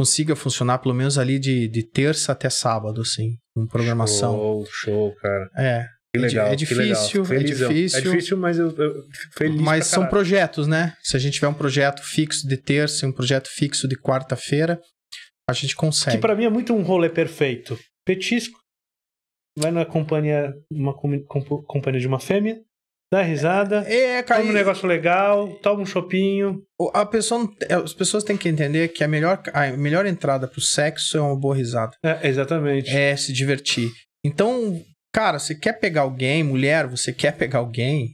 consiga funcionar pelo menos ali de, de terça até sábado, assim, com programação. Show, show, cara. É. Que é legal, é, difícil, é legal. é difícil. É difícil, mas eu, eu fico feliz. Mas são projetos, né? Se a gente tiver um projeto fixo de terça e um projeto fixo de quarta-feira, a gente consegue. Que para mim é muito um rolê perfeito. Petisco. Vai na companhia, uma companhia de uma fêmea, Dá risada, é, é, cara, toma um negócio legal, toma um chopinho. A pessoa, é, as pessoas têm que entender que a melhor, a melhor entrada pro sexo é uma boa risada. É, exatamente. É se divertir. Então, cara, você quer pegar alguém, mulher, você quer pegar alguém,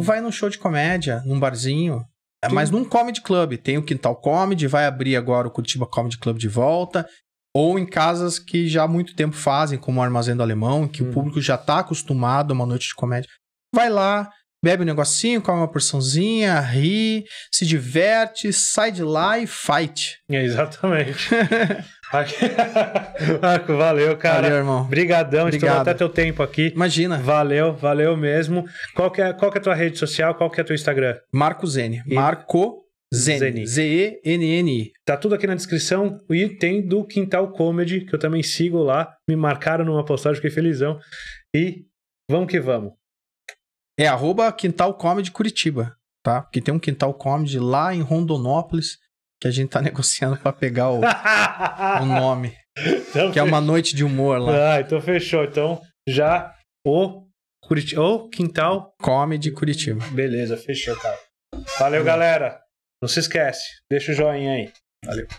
vai num show de comédia, num barzinho, é, Mas num comedy club, tem o Quintal Comedy, vai abrir agora o Curitiba Comedy Club de volta, ou em casas que já há muito tempo fazem, como o Armazém do Alemão, que hum. o público já está acostumado a uma noite de comédia vai lá, bebe um negocinho, come uma porçãozinha, ri, se diverte, sai de lá e fight. É, exatamente. Marco, valeu, cara. Valeu, irmão. Brigadão, Obrigado. até teu tempo aqui. Imagina. Valeu, valeu mesmo. Qual que é, qual que é a tua rede social? Qual que é o teu Instagram? Marco Zene. E... Marco Zene. Z-E-N-N-I. Tá tudo aqui na descrição. E tem do Quintal Comedy, que eu também sigo lá. Me marcaram numa postagem, fiquei felizão. E vamos que vamos. É arroba Quintal Comedy Curitiba, tá? Porque tem um Quintal Comedy lá em Rondonópolis que a gente tá negociando para pegar o, o nome. Então que fechou. é uma noite de humor lá. Ah, então fechou. Então já o, Curiti o Quintal Comedy Curitiba. Beleza, fechou, cara. Valeu, galera. Não se esquece. Deixa o joinha aí. Valeu.